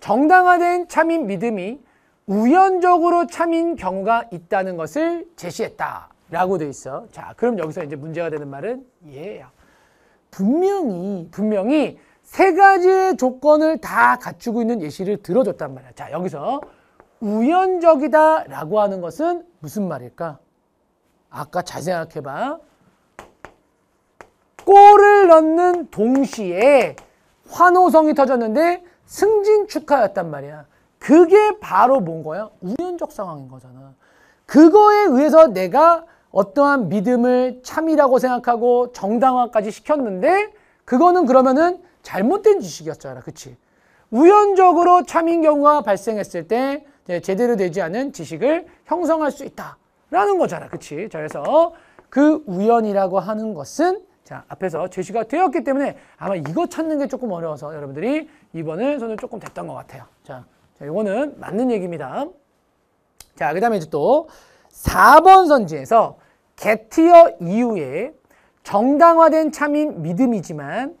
[SPEAKER 1] 정당화된 참인 믿음이 우연적으로 참인 경우가 있다는 것을 제시했다. 라고 돼 있어. 자, 그럼 여기서 이제 문제가 되는 말은 얘예요. 분명히, 분명히 세 가지의 조건을 다 갖추고 있는 예시를 들어줬단 말이야. 자, 여기서 우연적이다 라고 하는 것은 무슨 말일까? 아까 잘 생각해봐. 골을 넣는 동시에 환호성이 터졌는데 승진 축하였단 말이야. 그게 바로 뭔 거야? 우연적 상황인 거잖아. 그거에 의해서 내가 어떠한 믿음을 참이라고 생각하고 정당화까지 시켰는데 그거는 그러면은 잘못된 지식이었잖아. 그치? 우연적으로 참인 경우가 발생했을 때 제대로 되지 않은 지식을 형성할 수 있다라는 거잖아. 그치? 자, 그래서 그 우연이라고 하는 것은 자, 앞에서 제시가 되었기 때문에 아마 이거 찾는 게 조금 어려워서 여러분들이 이번을 손을 조금 댔던 것 같아요. 자, 자이거는 맞는 얘기입니다. 자, 그 다음에 이제 또 4번 선지에서 개티어 이후에 정당화된 참인 믿음이지만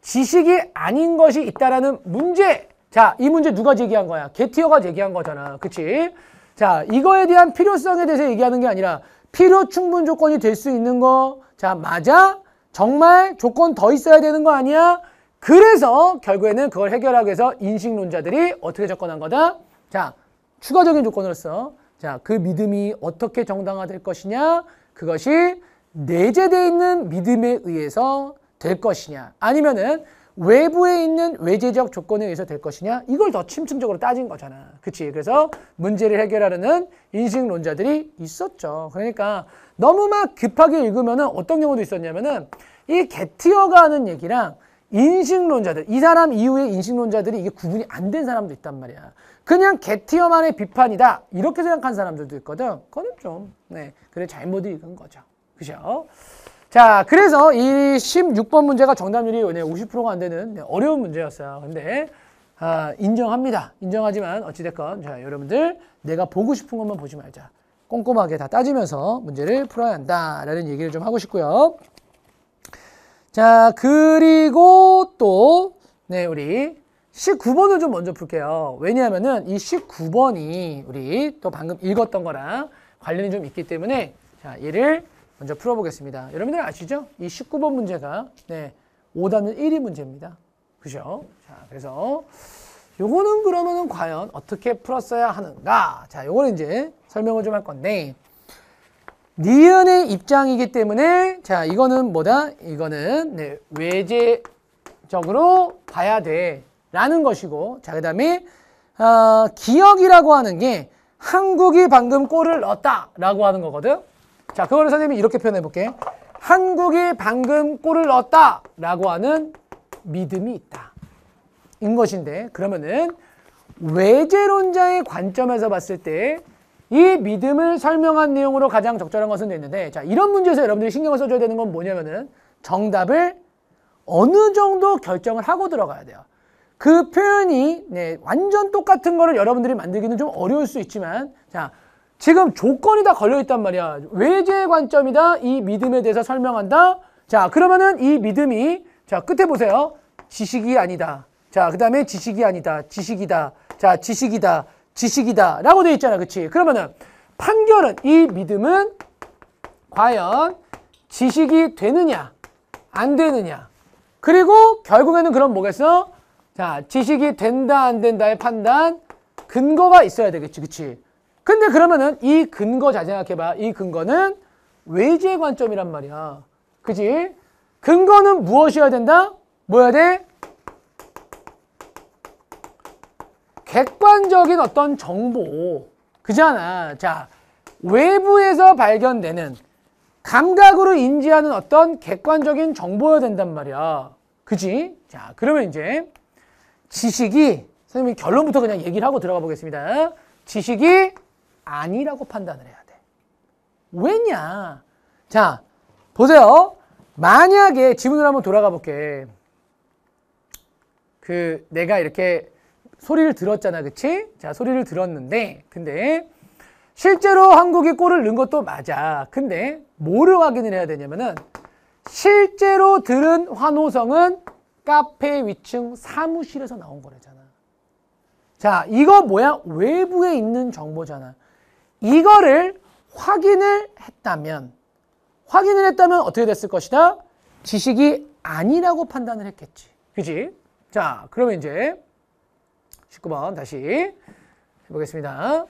[SPEAKER 1] 지식이 아닌 것이 있다라는 문제. 자, 이 문제 누가 제기한 거야? 개티어가 제기한 거잖아. 그치? 자, 이거에 대한 필요성에 대해서 얘기하는 게 아니라 필요 충분 조건이 될 수 있는 거. 자, 맞아? 정말 조건 더 있어야 되는 거 아니야? 그래서 결국에는 그걸 해결하기 위해서 인식론자들이 어떻게 접근한 거다? 자, 추가적인 조건으로서 자, 그 믿음이 어떻게 정당화될 것이냐? 그것이 내재되어 있는 믿음에 의해서 될 것이냐? 아니면은 외부에 있는 외재적 조건에 의해서 될 것이냐? 이걸 더 침층적으로 따진 거잖아. 그치? 그래서 문제를 해결하려는 인식론자들이 있었죠. 그러니까 너무 막 급하게 읽으면은 어떤 경우도 있었냐면은 이개티어가 하는 얘기랑 인식론자들, 이 사람 이후에 인식론자들이 이게 구분이 안 된 사람도 있단 말이야. 그냥 개티어만의 비판이다. 이렇게 생각한 사람들도 있거든. 그건 좀, 네. 그래, 잘못 읽은 거죠. 그죠? 자, 그래서 이 16번 문제가 정답률이 50%가 안 되는 네, 어려운 문제였어요. 근데, 아, 인정합니다. 인정하지만, 어찌됐건, 자, 여러분들, 내가 보고 싶은 것만 보지 말자. 꼼꼼하게 다 따지면서 문제를 풀어야 한다라는 얘기를 좀 하고 싶고요. 자, 그리고 또, 네, 우리 19번을 좀 먼저 풀게요. 왜냐하면이 19번이 우리 또 방금 읽었던 거랑 관련이 좀 있기 때문에 자, 얘를 먼저 풀어보겠습니다. 여러분들 아시죠? 이 19번 문제가 네, 5단은 1위 문제입니다. 그죠? 자, 그래서 요거는 그러면은 과연 어떻게 풀었어야 하는가? 자, 요거는 이제 설명을 좀 할 건데 니은의 입장이기 때문에 자, 이거는 뭐다? 이거는 네, 외제적으로 봐야 돼. 라는 것이고 자그 다음에 어, 기억이라고 하는 게 한국이 방금 골을 넣었다 라고 하는 거거든 자 그거를 선생님이 이렇게 표현해 볼게 한국이 방금 골을 넣었다 라고 하는 믿음이 있다 인 것인데 그러면은 외제론자의 관점에서 봤을 때 이 믿음을 설명한 내용으로 가장 적절한 것은 됐는데 자 이런 문제에서 여러분들이 신경을 써줘야 되는 건 뭐냐면은 정답을 어느 정도 결정을 하고 들어가야 돼요 그 표현이 네, 완전 똑같은 거를 여러분들이 만들기는 좀 어려울 수 있지만 자 지금 조건이 다 걸려있단 말이야. 외제 관점이다. 이 믿음에 대해서 설명한다. 자 그러면은 이 믿음이 자 끝에 보세요. 지식이 아니다. 자그 다음에 지식이 아니다. 지식이다. 자 지식이다. 지식이다. 라고 돼 있잖아. 그치? 그러면은 판결은 이 믿음은 과연 지식이 되느냐 안 되느냐 그리고 결국에는 그럼 뭐겠어? 자, 지식이 된다 안 된다의 판단 근거가 있어야 되겠지, 그치? 근데 그러면은 이 근거 잘 생각해봐. 이 근거는 외지의 관점이란 말이야. 그지? 근거는 무엇이어야 된다? 뭐야 돼? 객관적인 어떤 정보. 그잖아. 자, 외부에서 발견되는 감각으로 인지하는 어떤 객관적인 정보여야 된단 말이야. 그지? 자, 그러면 이제 지식이 선생님이 결론부터 그냥 얘기를 하고 들어가 보겠습니다. 지식이 아니라고 판단을 해야 돼. 왜냐? 자, 보세요. 만약에 지문을 한번 돌아가 볼게. 그 내가 이렇게 소리를 들었잖아. 그치? 자, 소리를 들었는데 근데 실제로 한국이 골을 넣은 것도 맞아. 근데 뭐를 확인을 해야 되냐면은 실제로 들은 환호성은 카페 위층 사무실에서 나온 거래잖아. 자, 이거 뭐야? 외부에 있는 정보잖아. 이거를 확인을 했다면, 확인을 했다면 어떻게 됐을 것이다? 지식이 아니라고 판단을 했겠지. 그지? 자, 그러면 이제 19번 다시 해보겠습니다.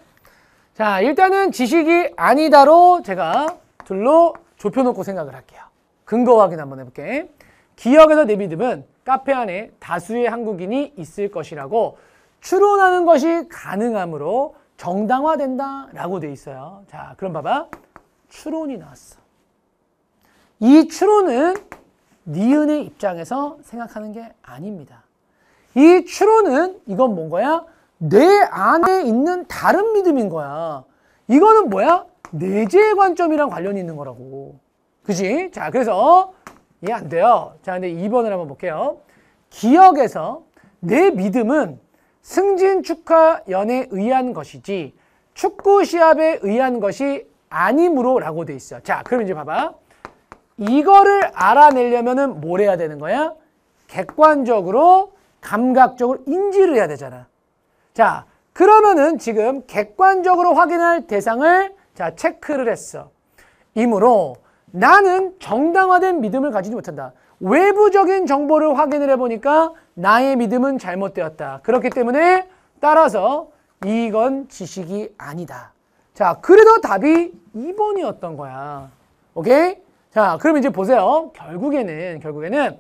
[SPEAKER 1] 자, 일단은 지식이 아니다로 제가 둘로 좁혀놓고 생각을 할게요. 근거 확인 한번 해볼게. 기억에서 내비듬은 카페 안에 다수의 한국인이 있을 것이라고 추론하는 것이 가능하므로 정당화된다라고 돼 있어요. 자, 그럼 봐봐. 추론이 나왔어. 이 추론은 니은의 입장에서 생각하는 게 아닙니다. 이 추론은 이건 뭔 거야? 내 안에 있는 다른 믿음인 거야. 이거는 뭐야? 내재 관점이랑 관련이 있는 거라고. 그지? 자, 그래서 이해 예, 안 돼요. 자, 근데 2번을 한번 볼게요. 기억에서 내 믿음은 승진 축하 연에 의한 것이지 축구 시합에 의한 것이 아니므로 라고 돼 있어. 자, 그럼 이제 봐봐. 이거를 알아내려면은 뭘 해야 되는 거야? 객관적으로, 감각적으로 인지를 해야 되잖아. 자, 그러면은 지금 객관적으로 확인할 대상을 자, 체크를 했어. 이므로 나는 정당화된 믿음을 가지지 못한다. 외부적인 정보를 확인을 해보니까 나의 믿음은 잘못되었다. 그렇기 때문에 따라서 이건 지식이 아니다. 자, 그래도 답이 2번이었던 거야. 오케이? 자, 그럼 이제 보세요. 결국에는, 결국에는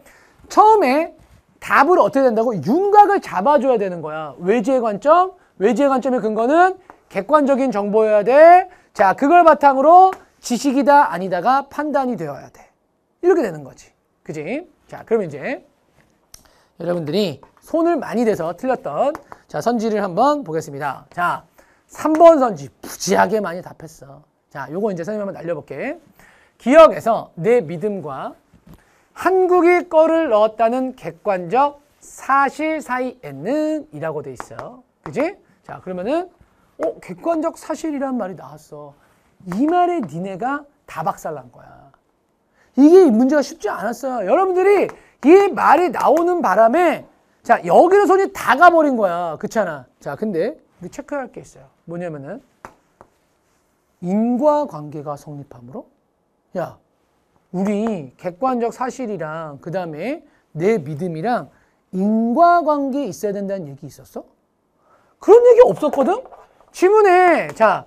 [SPEAKER 1] 처음에 답을 어떻게 된다고? 윤곽을 잡아줘야 되는 거야. 외지의 관점, 외지의 관점의 근거는 객관적인 정보여야 돼. 자, 그걸 바탕으로 지식이다 아니다가 판단이 되어야 돼. 이렇게 되는 거지. 그지? 자, 그러면 이제 여러분들이 손을 많이 대서 틀렸던 자, 선지를 한번 보겠습니다. 자, 3번 선지 부지하게 많이 답했어. 자, 요거 이제 선생님 한번 날려볼게. 기억에서 내 믿음과 한국이 골를 넣었다는 객관적 사실 사이에는 이라고 돼 있어. 그지? 자, 그러면은 어, 객관적 사실이란 말이 나왔어. 이 말에 니네가 다 박살난 거야. 이게 문제가 쉽지 않았어요. 여러분들이 이 말이 나오는 바람에 자 여기로 손이 다 가버린 거야. 그렇잖아. 자 근데 체크할 게 있어요. 뭐냐면은 인과관계가 성립함으로 야 우리 객관적 사실이랑 그 다음에 내 믿음이랑 인과관계 있어야 된다는 얘기 있었어? 그런 얘기 없었거든? 지문에 자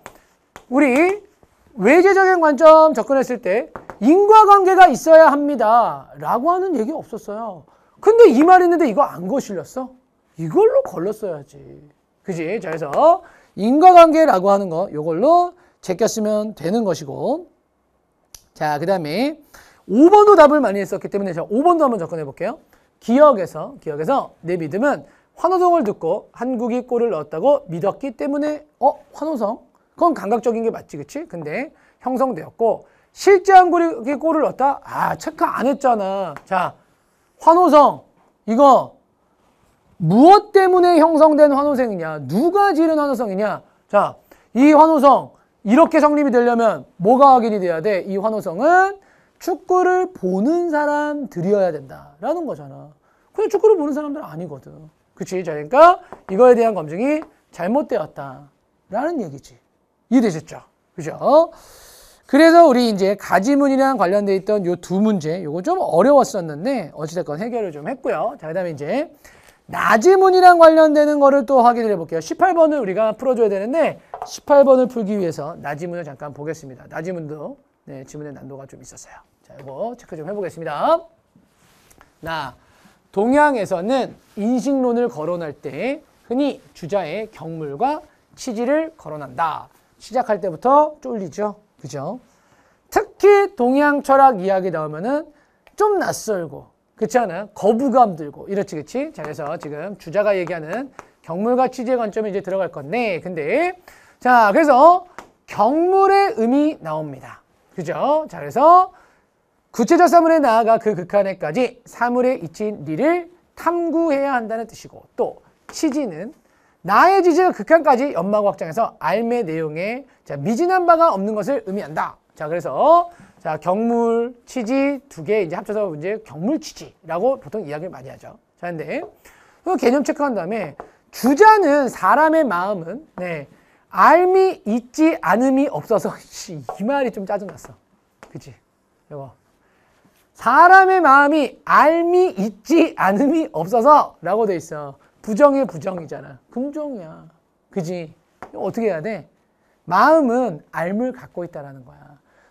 [SPEAKER 1] 우리 외제적인 관점 접근했을 때 인과관계가 있어야 합니다. 라고 하는 얘기 없었어요. 근데 이 말 있는데 이거 안 거실렸어? 이걸로 걸렀어야지. 그지? 자, 그래서 인과관계라고 하는 거 이걸로 제꼈으면 되는 것이고 자, 그 다음에 5번도 답을 많이 했었기 때문에 자, 가 5번도 한번 접근해 볼게요. 기억에서, 기억에서 내 믿음은 환호성을 듣고 한국이 골을 넣었다고 믿었기 때문에 어? 환호성? 그건 감각적인 게 맞지, 그치? 근데 형성되었고, 실제 한골이 꼴을 넣었다? 아, 체크 안 했잖아. 자, 환호성. 이거 무엇 때문에 형성된 환호성이냐? 누가 지른 환호성이냐? 자, 이 환호성. 이렇게 성립이 되려면 뭐가 확인이 돼야 돼? 이 환호성은 축구를 보는 사람들이어야 된다라는 거잖아. 근데 축구를 보는 사람들은 아니거든. 그치? 자, 그러니까 이거에 대한 검증이 잘못되었다라는 얘기지. 이해되셨죠? 그죠? 그래서 우리 이제 가지문이랑 관련돼 있던 요 두 문제, 요거 좀 어려웠었는데 어찌됐건 해결을 좀 했고요. 자, 그다음에 이제 나지문이랑 관련되는 거를 또 확인을 해볼게요. 18번을 우리가 풀어줘야 되는데 18번을 풀기 위해서 나지문을 잠깐 보겠습니다. 나지문도 네, 지문의 난도가 좀 있었어요. 자, 요거 체크 좀 해보겠습니다. 나 동양에서는 인식론을 거론할 때 흔히 주자의 경물과 취지를 거론한다. 시작할 때부터 쫄리죠. 그죠? 특히 동양 철학 이야기 나오면은 좀 낯설고 그렇지 않아요? 거부감 들고 이렇지 그렇지? 자 그래서 지금 주자가 얘기하는 경물과 취지의 관점이 이제 들어갈 건데 네, 근데 자 그래서 경물의 의미 나옵니다. 그죠? 자 그래서 구체적 사물에 나아가 그 극한에까지 사물의 이치인 를 탐구해야 한다는 뜻이고 또 취지는 나의 지지가 극한까지 연방 마 확장해서 알매 내용에 자, 미진한 바가 없는 것을 의미한다. 자, 그래서 자, 경물 취지 두 개 이제 합쳐서 이제 경물 취지라고 보통 이야기를 많이 하죠. 자, 근데 그 개념 체크한 다음에 주자는 사람의 마음은 네. 알미 있지 않음이 없어서 씨, 이 말이 좀 짜증났어. 그치? 이거 사람의 마음이 알미 있지 않음이 없어서 라고 돼 있어. 부정의 부정이잖아. 금종이야. 그지? 어떻게 해야 돼? 마음은 알물 갖고 있다라는 거야.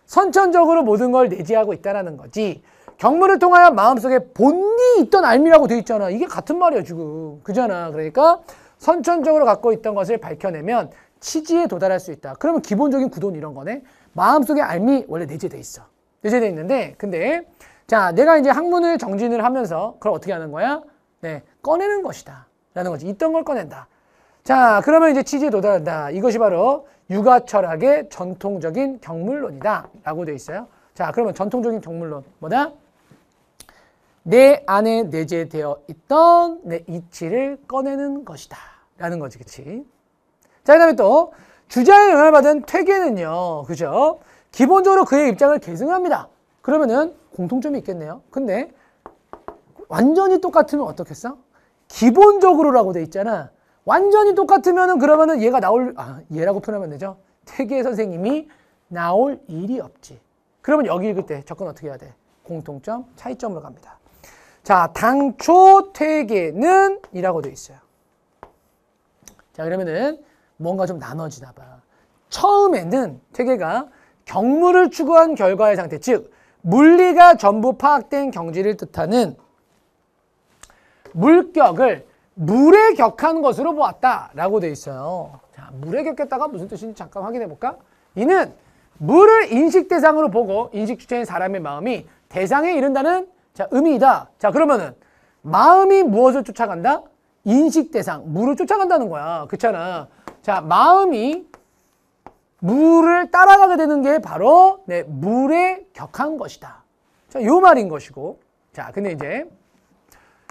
[SPEAKER 1] 선천적으로 모든 걸 내재하고 있다라는 거지. 경문을 통하여 마음속에 본이 있던 알미라고 돼 있잖아. 이게 같은 말이야, 지금. 그잖아. 그러니까 선천적으로 갖고 있던 것을 밝혀내면 치지에 도달할 수 있다. 그러면 기본적인 구도는 이런 거네. 마음속에 알미 원래 내재돼 있어. 내재돼 있는데 근데 자, 내가 이제 학문을 정진을 하면서 그걸 어떻게 하는 거야? 네, 꺼내는 것이다. 라는 거지. 있던 걸 꺼낸다. 자, 그러면 이제 취지에 도달한다. 이것이 바로 육아 철학의 전통적인 경물론이다. 라고 되어 있어요. 자, 그러면 전통적인 경물론 뭐다? 내 안에 내재되어 있던 내 이치를 꺼내는 것이다. 라는 거지, 그치? 자, 그 다음에 또 주자의 영향을 받은 퇴계는요. 그죠? 기본적으로 그의 입장을 계승합니다. 그러면은 공통점이 있겠네요. 근데 완전히 똑같으면 어떻겠어? 기본적으로라고 돼 있잖아. 완전히 똑같으면은 그러면은 얘가 나올 아 얘라고 표현하면 되죠. 태계 선생님이 나올 일이 없지. 그러면 여기 읽을 때 접근 어떻게 해야 돼? 공통점, 차이점으로 갑니다. 자, 당초 퇴계는 이라고 돼 있어요. 자, 그러면은 뭔가 좀 나눠지나 봐. 처음에는 퇴계가 경물을 추구한 결과의 상태, 즉 물리가 전부 파악된 경지를 뜻하는 물격을 물에 격한 것으로 보았다라고 돼 있어요. 자, 물에 격했다가 무슨 뜻인지 잠깐 확인해 볼까? 이는 물을 인식 대상으로 보고 인식 주체인 사람의 마음이 대상에 이른다는 자, 의미이다. 자, 그러면은 마음이 무엇을 쫓아간다? 인식 대상, 물을 쫓아간다는 거야. 그렇잖아. 자, 마음이 물을 따라가게 되는 게 바로 네, 물에 격한 것이다. 자, 요 말인 것이고. 자, 근데 이제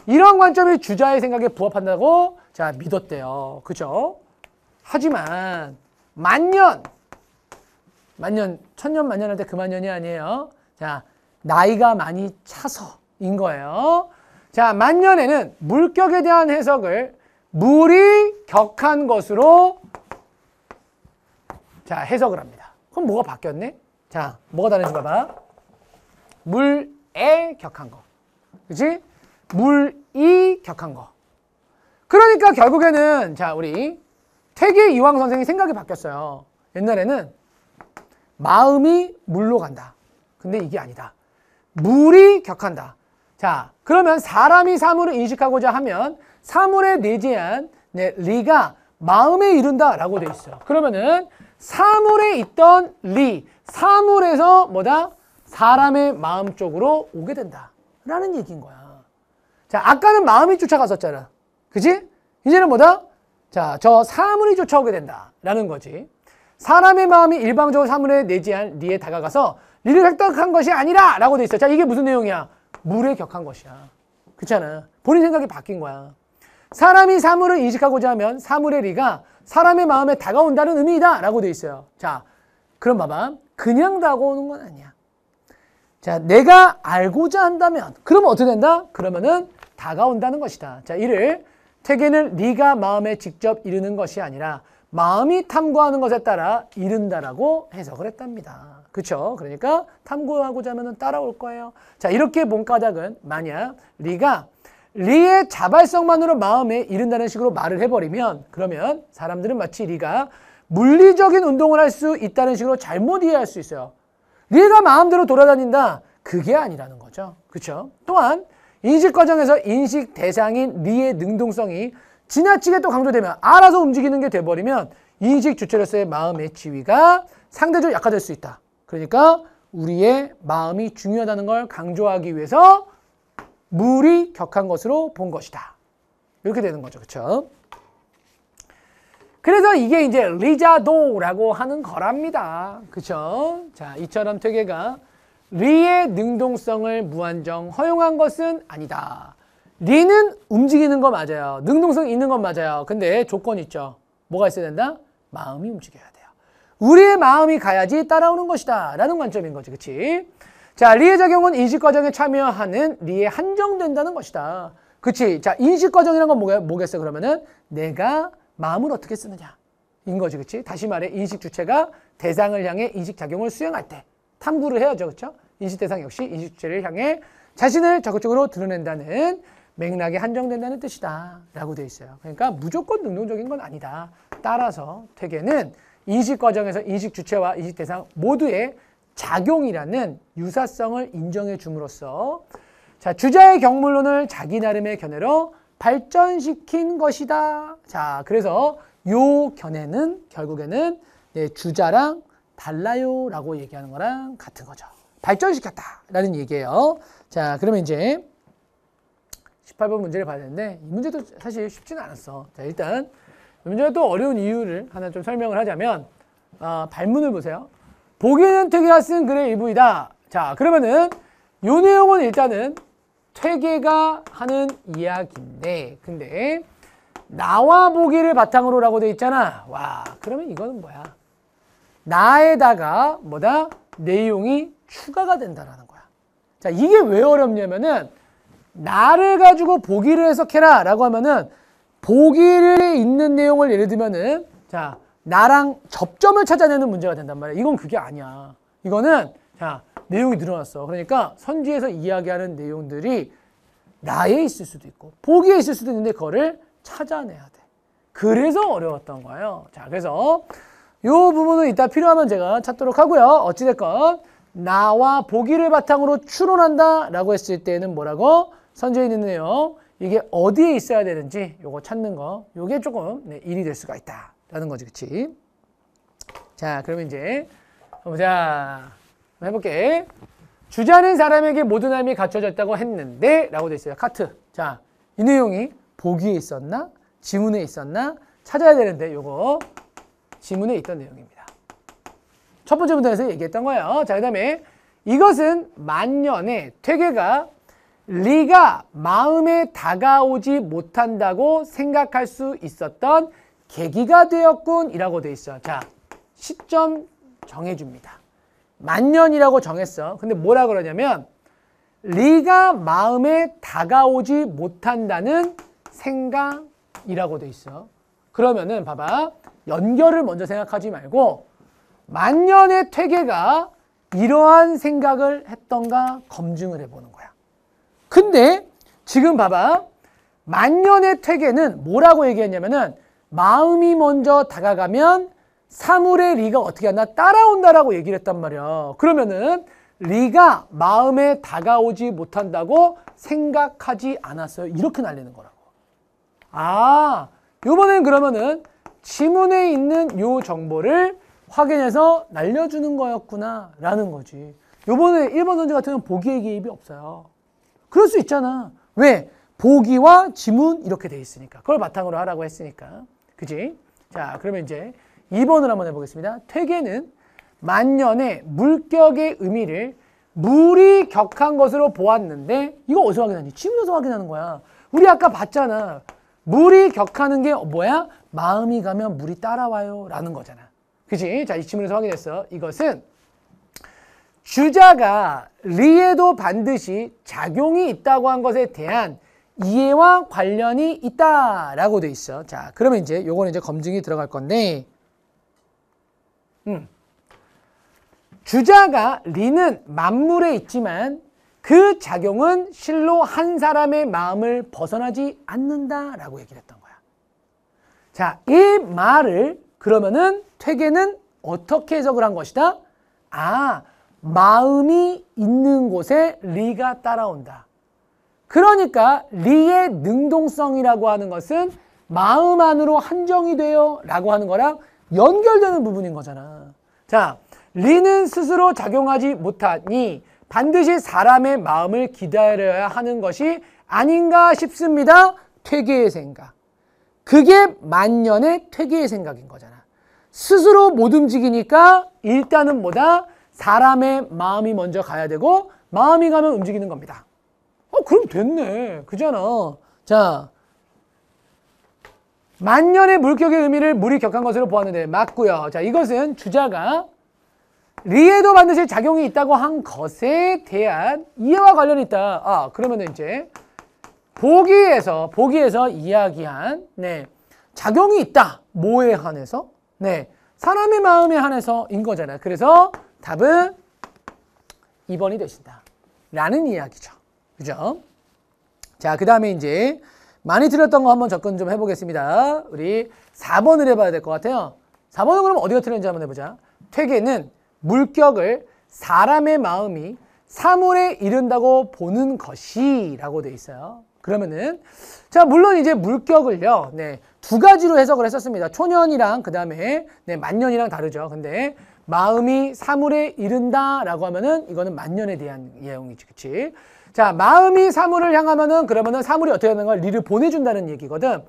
[SPEAKER 1] 이런 관점이 주자의 생각에 부합한다고 자 믿었대요. 그죠? 하지만 만년 만년 천년 만년 할 때 그 만년이 아니에요. 자 나이가 많이 차서인 거예요. 자 만년에는 물격에 대한 해석을 물이 격한 것으로 자 해석을 합니다. 그럼 뭐가 바뀌었네? 자 뭐가 다른지 봐봐. 물에 격한 거. 그지 물이 격한 거. 그러니까 결국에는 자 우리 퇴계 이황 선생이 생각이 바뀌었어요. 옛날에는 마음이 물로 간다. 근데 이게 아니다. 물이 격한다. 자 그러면 사람이 사물을 인식하고자 하면 사물에 내재한 네, 리가 마음에 이른다라고 돼 있어요. 그러면은 사물에 있던 리, 사물에서 뭐다? 사람의 마음 쪽으로 오게 된다라는 얘기인 거야. 자, 아까는 마음이 쫓아갔었잖아. 그지? 이제는 뭐다? 자, 저 사물이 쫓아오게 된다. 라는 거지. 사람의 마음이 일방적으로 사물에 내지한 리에 다가가서 리를 획득한 것이 아니라! 라고 돼 있어. 자, 이게 무슨 내용이야? 물에 격한 것이야. 그렇잖아. 본인 생각이 바뀐 거야. 사람이 사물을 인식하고자 하면 사물의 리가 사람의 마음에 다가온다는 의미이다. 라고 돼 있어요. 자, 그럼 봐봐. 그냥 다가오는 건 아니야. 자, 내가 알고자 한다면, 그러면 어떻게 된다? 그러면은 다가온다는 것이다. 자, 이를 태계는 네가 마음에 직접 이르는 것이 아니라 마음이 탐구하는 것에 따라 이른다라고 해석을 했답니다. 그렇죠? 그러니까 탐구하고자 하면 따라올 거예요. 자, 이렇게 본가닥은 만약 리가 리의 자발성만으로 마음에 이른다는 식으로 말을 해버리면 그러면 사람들은 마치 리가 물리적인 운동을 할 수 있다는 식으로 잘못 이해할 수 있어요. 리가 마음대로 돌아다닌다. 그게 아니라는 거죠. 그렇죠? 또한 인식 과정에서 인식 대상인 리의 능동성이 지나치게 또 강조되면 알아서 움직이는 게 돼버리면 인식 주체로서의 마음의 지위가 상대적으로 약화될 수 있다. 그러니까 우리의 마음이 중요하다는 걸 강조하기 위해서 물이 격한 것으로 본 것이다. 이렇게 되는 거죠. 그렇죠? 그래서 이게 이제 리자도라고 하는 거랍니다. 그렇죠? 자, 이처럼 퇴계가 리의 능동성을 무한정 허용한 것은 아니다. 리는 움직이는 거 맞아요. 능동성 있는 건 맞아요. 근데 조건 있죠. 뭐가 있어야 된다? 마음이 움직여야 돼요. 우리의 마음이 가야지 따라오는 것이다. 라는 관점인 거지. 그치? 자, 리의 작용은 인식 과정에 참여하는 리에 한정된다는 것이다. 그치? 자, 인식 과정이란 건 뭐겠, 뭐겠어? 그러면은 내가 마음을 어떻게 쓰느냐. 인 거지. 그치? 다시 말해, 인식 주체가 대상을 향해 인식 작용을 수행할 때. 탐구를 해야죠. 그렇죠? 인식 대상 역시 인식 주체를 향해 자신을 적극적으로 드러낸다는 맥락에 한정된다는 뜻이다 라고 되어 있어요. 그러니까 무조건 능동적인 건 아니다. 따라서 퇴계는 인식 과정에서 인식 주체와 인식 대상 모두의 작용이라는 유사성을 인정해 줌으로써 자 주자의 경물론을 자기 나름의 견해로 발전시킨 것이다. 자 그래서 요 견해는 결국에는 네, 주자랑 달라요 라고 얘기하는 거랑 같은 거죠. 발전시켰다 라는 얘기예요. 자, 그러면 이제 18번 문제를 봐야 되는데 이 문제도 사실 쉽지는 않았어. 자, 일단 문제가 또 어려운 이유를 하나 좀 설명을 하자면 어, 발문을 보세요. 보기는 퇴계가 쓴 글의 일부이다. 자, 그러면은 요 내용은 일단은 퇴계가 하는 이야기인데 근데 나와 보기를 바탕으로라고 돼 있잖아. 와, 그러면 이거는 뭐야? 나에다가 뭐다? 내용이 추가가 된다라는 거야. 자, 이게 왜 어렵냐면은 나를 가지고 보기를 해석해라 라고 하면은 보기를 있는 내용을 예를 들면은 자, 나랑 접점을 찾아내는 문제가 된단 말이야. 이건 그게 아니야. 이거는 자, 내용이 늘어났어. 그러니까 선지에서 이야기하는 내용들이 나에 있을 수도 있고 보기에 있을 수도 있는데 그거를 찾아내야 돼. 그래서 어려웠던 거예요. 자, 그래서 요 부분은 이따 필요하면 제가 찾도록 하고요. 어찌됐건 나와 보기를 바탕으로 추론한다 라고 했을 때는 뭐라고? 선정이있네요 이게 어디에 있어야 되는지 요거 찾는 거 요게 조금 네, 일이 될 수가 있다 라는 거지 그치? 자 그러면 이제 보자 해볼게 주자는 사람에게 모든 함이 갖춰졌다고 했는데 라고 돼 있어요 카트 자 이 내용이 보기에 있었나 지문에 있었나 찾아야 되는데 요거 지문에 있던 내용입니다. 첫 번째 문단에서 얘기했던 거예요. 자, 그 다음에 이것은 만년의 퇴계가 리가 마음에 다가오지 못한다고 생각할 수 있었던 계기가 되었군 이라고 돼 있어. 자, 시점 정해줍니다. 만년이라고 정했어. 근데 뭐라 그러냐면 리가 마음에 다가오지 못한다는 생각이라고 돼 있어. 그러면은 봐봐. 연결을 먼저 생각하지 말고 만년의 퇴계가 이러한 생각을 했던가 검증을 해보는 거야. 근데 지금 봐봐. 만년의 퇴계는 뭐라고 얘기했냐면은 마음이 먼저 다가가면 사물의 리가 어떻게 하나 따라온다라고 얘기를 했단 말이야. 그러면은 리가 마음에 다가오지 못한다고 생각하지 않았어요. 이렇게 날리는 거라고. 아, 요번엔 그러면은 지문에 있는 요 정보를 확인해서 날려주는 거였구나 라는 거지 요번에 1번 문제 같은 경우는 보기의 개입이 없어요 그럴 수 있잖아 왜? 보기와 지문 이렇게 돼 있으니까 그걸 바탕으로 하라고 했으니까 그지? 자 그러면 이제 2번을 한번 해보겠습니다 퇴계는 만년의 물격의 의미를 물이 격한 것으로 보았는데 이거 어디서 확인하니? 지문에서 확인하는 거야 우리 아까 봤잖아 물이 격하는 게 뭐야? 마음이 가면 물이 따라와요. 라는 거잖아. 그지? 자, 이 질문에서 확인했어. 이것은 주자가 리에도 반드시 작용이 있다고 한 것에 대한 이해와 관련이 있다라고 돼 있어. 자, 그러면 이제 요거는 이제 검증이 들어갈 건데, 음. 주자가 리는 만물에 있지만 그 작용은 실로 한 사람의 마음을 벗어나지 않는다라고 얘기를 했던 거야. 자, 이 말을 그러면은 퇴계는 어떻게 해석을 한 것이다? 아, 마음이 있는 곳에 리가 따라온다. 그러니까 리의 능동성이라고 하는 것은 마음 안으로 한정이 돼요 라고 하는 거랑 연결되는 부분인 거잖아. 자, 리는 스스로 작용하지 못하니 반드시 사람의 마음을 기다려야 하는 것이 아닌가 싶습니다. 퇴계의 생각. 그게 만년의 퇴계의 생각인 거잖아. 스스로 못 움직이니까 일단은 뭐다? 사람의 마음이 먼저 가야 되고 마음이 가면 움직이는 겁니다. 어, 그럼 됐네. 그잖아. 자. 만년의 물격의 의미를 물이 격한 것으로 보았는데 맞고요. 자, 이것은 주자가 리에도 반드시 작용이 있다고 한 것에 대한 이해와 관련이 있다. 아, 그러면 은 이제 보기에서 보기에서 이야기한 네. 작용이 있다. 뭐에 한해서? 네. 사람의 마음에 한해서인 거잖아요. 그래서 답은 2번이 되신다. 라는 이야기죠. 그죠? 자, 그 다음에 이제 많이 틀렸던 거 한번 접근 좀 해보겠습니다. 우리 4번을 해봐야 될 것 같아요. 4번은 그럼 어디가 틀렸는지 한번 해보자. 퇴계는 물격을 사람의 마음이 사물에 이른다고 보는 것이라고 돼 있어요. 그러면은 자 물론 이제 물격을요 네, 두 가지로 해석을 했었습니다. 초년이랑 그 다음에 네, 만년이랑 다르죠. 근데 마음이 사물에 이른다라고 하면은 이거는 만년에 대한 예용이지 그렇지? 자 마음이 사물을 향하면은 그러면은 사물이 어떻게 하는걸 리를 보내준다는 얘기거든.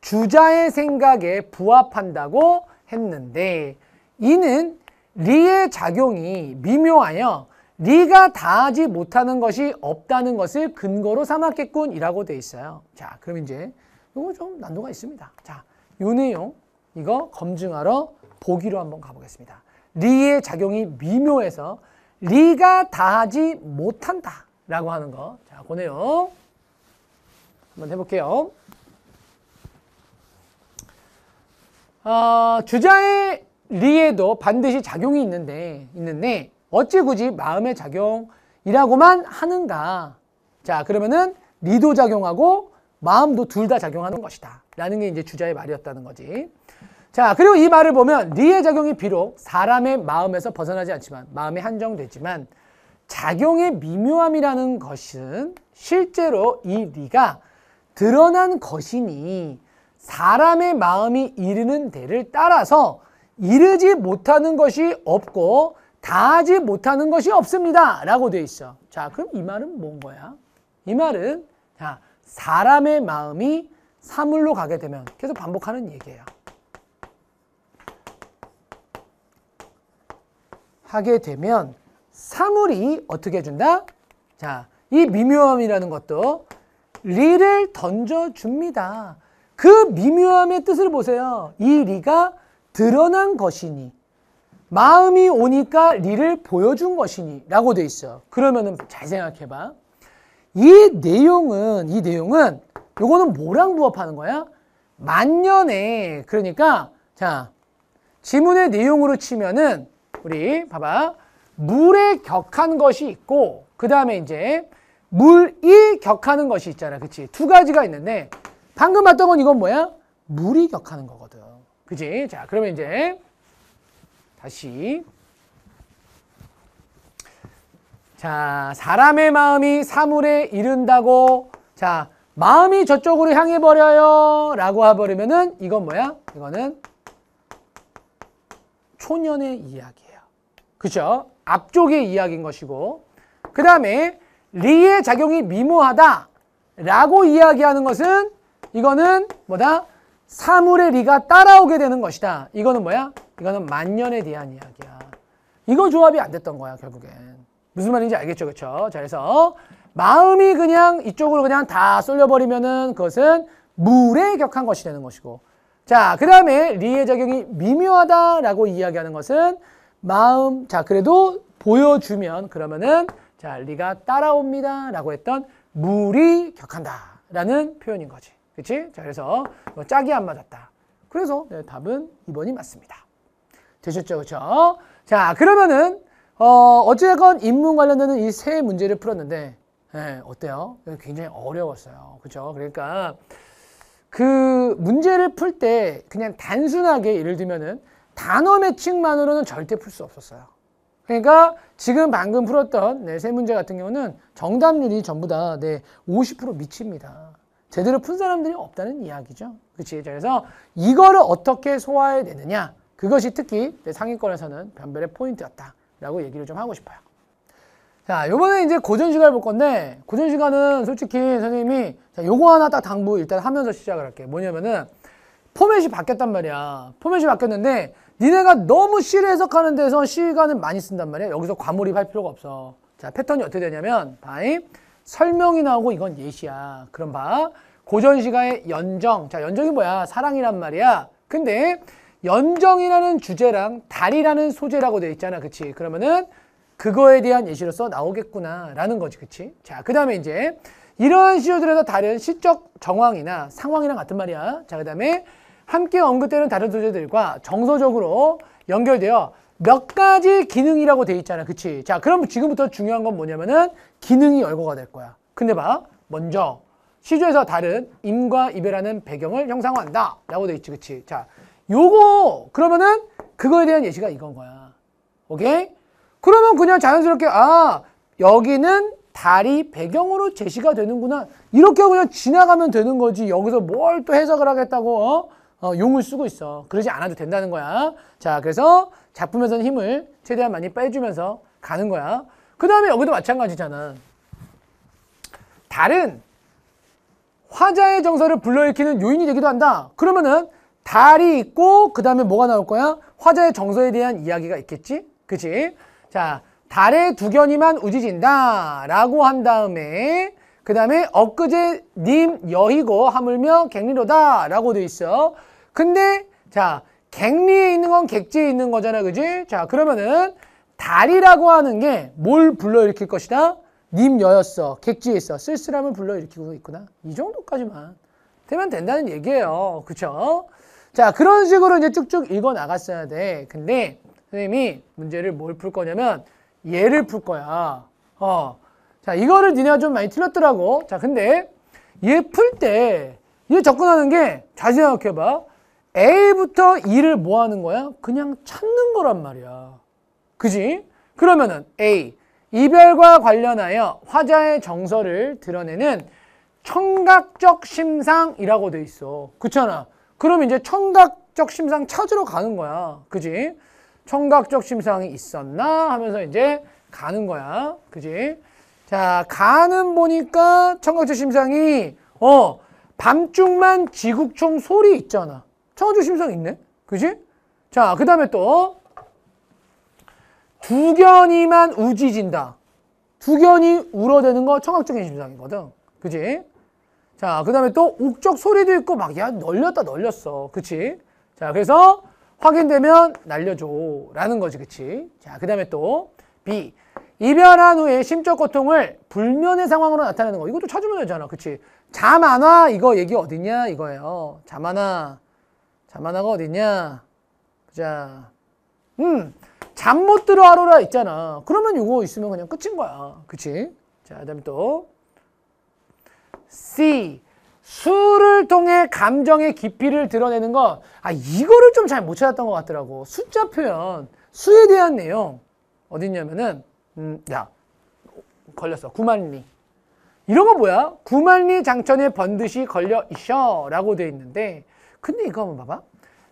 [SPEAKER 1] 주자의 생각에 부합한다고 했는데 이는 리의 작용이 미묘하여 리가 다하지 못하는 것이 없다는 것을 근거로 삼았겠군이라고 돼 있어요. 자, 그럼 이제 이거 좀 난도가 있습니다. 자, 요 내용 이거 검증하러 보기로 한번 가보겠습니다. 리의 작용이 미묘해서 리가 다하지 못한다라고 하는 거. 자, 그 내용 한번 해볼게요. 어, 주자의 리에도 반드시 작용이 있는데 있는데 어찌 굳이 마음의 작용이라고만 하는가? 자, 그러면은 리도 작용하고 마음도 둘 다 작용하는 것이다. 라는 게 이제 주자의 말이었다는 거지. 자, 그리고 이 말을 보면 리의 작용이 비록 사람의 마음에서 벗어나지 않지만 마음이 한정되지만 작용의 미묘함이라는 것은 실제로 이 리가 드러난 것이니 사람의 마음이 이르는 데를 따라서 이르지 못하는 것이 없고 다하지 못하는 것이 없습니다. 라고 되어 있어. 자, 그럼 이 말은 뭔 거야? 이 말은 자, 사람의 마음이 사물로 가게 되면 계속 반복하는 얘기예요. 하게 되면 사물이 어떻게 해준다? 자, 이 미묘함이라는 것도 리를 던져줍니다. 그 미묘함의 뜻을 보세요. 이 리가 드러난 것이니 마음이 오니까 리를 보여준 것이니 라고 돼 있어. 그러면은 잘 생각해봐. 이 내용은 이 내용은 요거는 뭐랑 부합하는 거야? 만년에 그러니까 자 지문의 내용으로 치면은 우리 봐봐 물에 격한 것이 있고 그 다음에 이제 물이 격하는 것이 있잖아 그치 두 가지가 있는데 방금 봤던 건 이건 뭐야 물이 격하는 거거든 그지? 자, 그러면 이제 다시 자, 사람의 마음이 사물에 이른다고 자, 마음이 저쪽으로 향해 버려요 라고 해버리면은 이건 뭐야? 이거는 초년의 이야기예요. 그죠? 앞쪽의 이야기인 것이고 그 다음에 리의 작용이 미모하다 라고 이야기하는 것은 이거는 뭐다? 사물의 리가 따라오게 되는 것이다. 이거는 뭐야? 이거는 만년에 대한 이야기야. 이거 조합이 안 됐던 거야, 결국엔. 무슨 말인지 알겠죠, 그렇죠? 자, 그래서 마음이 그냥 이쪽으로 그냥 다 쏠려버리면은 그것은 물에 격한 것이 되는 것이고 자, 그 다음에 리의 작용이 미묘하다라고 이야기하는 것은 마음, 자, 그래도 보여주면 그러면은 자, 리가 따라옵니다라고 했던 물이 격한다라는 표현인 거지. 그치? 자, 그래서 뭐 짝이 안 맞았다. 그래서 네, 답은 2번이 맞습니다. 되셨죠? 그쵸? 자, 그러면은, 어, 어쨌건 인문 관련되는 이 세 문제를 풀었는데, 네, 어때요? 굉장히 어려웠어요. 그죠? 그러니까, 그 문제를 풀 때 그냥 단순하게 예를 들면은 단어 매칭만으로는 절대 풀 수 없었어요. 그러니까 지금 방금 풀었던 네, 세 문제 같은 경우는 정답률이 전부 다 네, 50% 미칩니다. 제대로 푼 사람들이 없다는 이야기죠. 그렇지? 그래서 이거를 어떻게 소화해내느냐 그것이 특히 상위권에서는 변별의 포인트였다라고 얘기를 좀 하고 싶어요. 자, 요번에 이제 고전시간을 볼 건데 고전시간은 솔직히 선생님이 자, 요거 하나 딱 당부 일단 하면서 시작을 할게. 요 뭐냐면은 포맷이 바뀌었단 말이야. 포맷이 바뀌었는데 니네가 너무 C를 해석하는 데서 시간을 많이 쓴단 말이야. 여기서 과몰입할 필요가 없어. 자, 패턴이 어떻게 되냐면 바이 설명이 나오고 이건 예시야. 그럼 봐. 고전시가의 연정. 자, 연정이 뭐야? 사랑이란 말이야. 근데 연정이라는 주제랑 달이라는 소재라고 돼 있잖아. 그치? 그러면은 그거에 대한 예시로서 나오겠구나. 라는 거지. 그치? 자, 그 다음에 이제 이러한 시조들에서 다른 시적 정황이나 상황이랑 같은 말이야. 자, 그 다음에 함께 언급되는 다른 소재들과 정서적으로 연결되어 몇 가지 기능이라고 돼 있잖아. 그치? 자, 그럼 지금부터 중요한 건 뭐냐면은 기능이 열거가 될 거야. 근데 봐. 먼저 시조에서 다른 임과 이별하는 배경을 형상화한다. 라고 돼 있지. 그치? 자, 요거 그러면은 그거에 대한 예시가 이건 거야. 오케이? 그러면 그냥 자연스럽게 아, 여기는 달이 배경으로 제시가 되는구나. 이렇게 그냥 지나가면 되는 거지. 여기서 뭘 또 해석을 하겠다고 어? 어, 용을 쓰고 있어. 그러지 않아도 된다는 거야. 자, 그래서 작품에서는 힘을 최대한 많이 빼주면서 가는 거야. 그 다음에 여기도 마찬가지잖아. 달은 화자의 정서를 불러일으키는 요인이 되기도 한다. 그러면은 달이 있고 그 다음에 뭐가 나올 거야? 화자의 정서에 대한 이야기가 있겠지? 그치? 자, 달의 두 견이만 우지진다 라고 한 다음에 그 다음에 엊그제 님 여의고 하물며 갱리로다 라고 돼 있어. 근데 자 객리에 있는 건 객지에 있는 거잖아. 그지? 자, 그러면은 달이라고 하는 게 뭘 불러일으킬 것이다? 님 여였어. 객지에 있어. 쓸쓸함을 불러일으키고 있구나. 이 정도까지만 되면 된다는 얘기예요. 그쵸? 자, 그런 식으로 이제 쭉쭉 읽어 나갔어야 돼. 근데 선생님이 문제를 뭘 풀 거냐면 얘를 풀 거야. 어. 자, 이거를 니네가 좀 많이 틀렸더라고. 자, 근데 얘 풀 때 얘 접근하는 게잘 생각해봐. A부터 E를 뭐 하는 거야? 그냥 찾는 거란 말이야. 그지? 그러면은 A, 이별과 관련하여 화자의 정서를 드러내는 청각적 심상이라고 돼 있어. 그렇잖아. 그럼 이제 청각적 심상 찾으러 가는 거야. 그지? 청각적 심상이 있었나 하면서 이제 가는 거야. 그지? 자, 가는 보니까 청각적 심상이 어, 밤중만 지국총 소리 있잖아. 청와대 심성 있네. 그지? 자, 그 다음에 또 두견이만 우지진다. 두견이 울어대는 거 청각적인 심상이거든. 그지? 자, 그 다음에 또 옥적 소리도 있고 막, 야, 널렸다, 널렸어. 그치? 자, 그래서 확인되면 날려줘. 라는 거지, 그치? 자, 그 다음에 또 B. 이별한 후에 심적 고통을 불면의 상황으로 나타내는 거. 이것도 찾으면 되잖아. 그치? 자안 와. 이거 얘기 어디냐? 이거예요. 자안 와. 자만화가 어딨냐? 보자. 음, 잠 못 들어 하루라 있잖아. 그러면 이거 있으면 그냥 끝인 거야. 그치? 자, 그다음 또. C. 수를 통해 감정의 깊이를 드러내는 것. 아, 이거를 좀 잘 못 찾았던 것 같더라고. 숫자 표현. 수에 대한 내용. 어딨냐면은, 음, 야. 걸렸어. 구만리. 이런 거 뭐야? 구만리 장천에 번듯이 걸려 있어. 라고 돼 있는데, 근데 이거 한번 봐봐.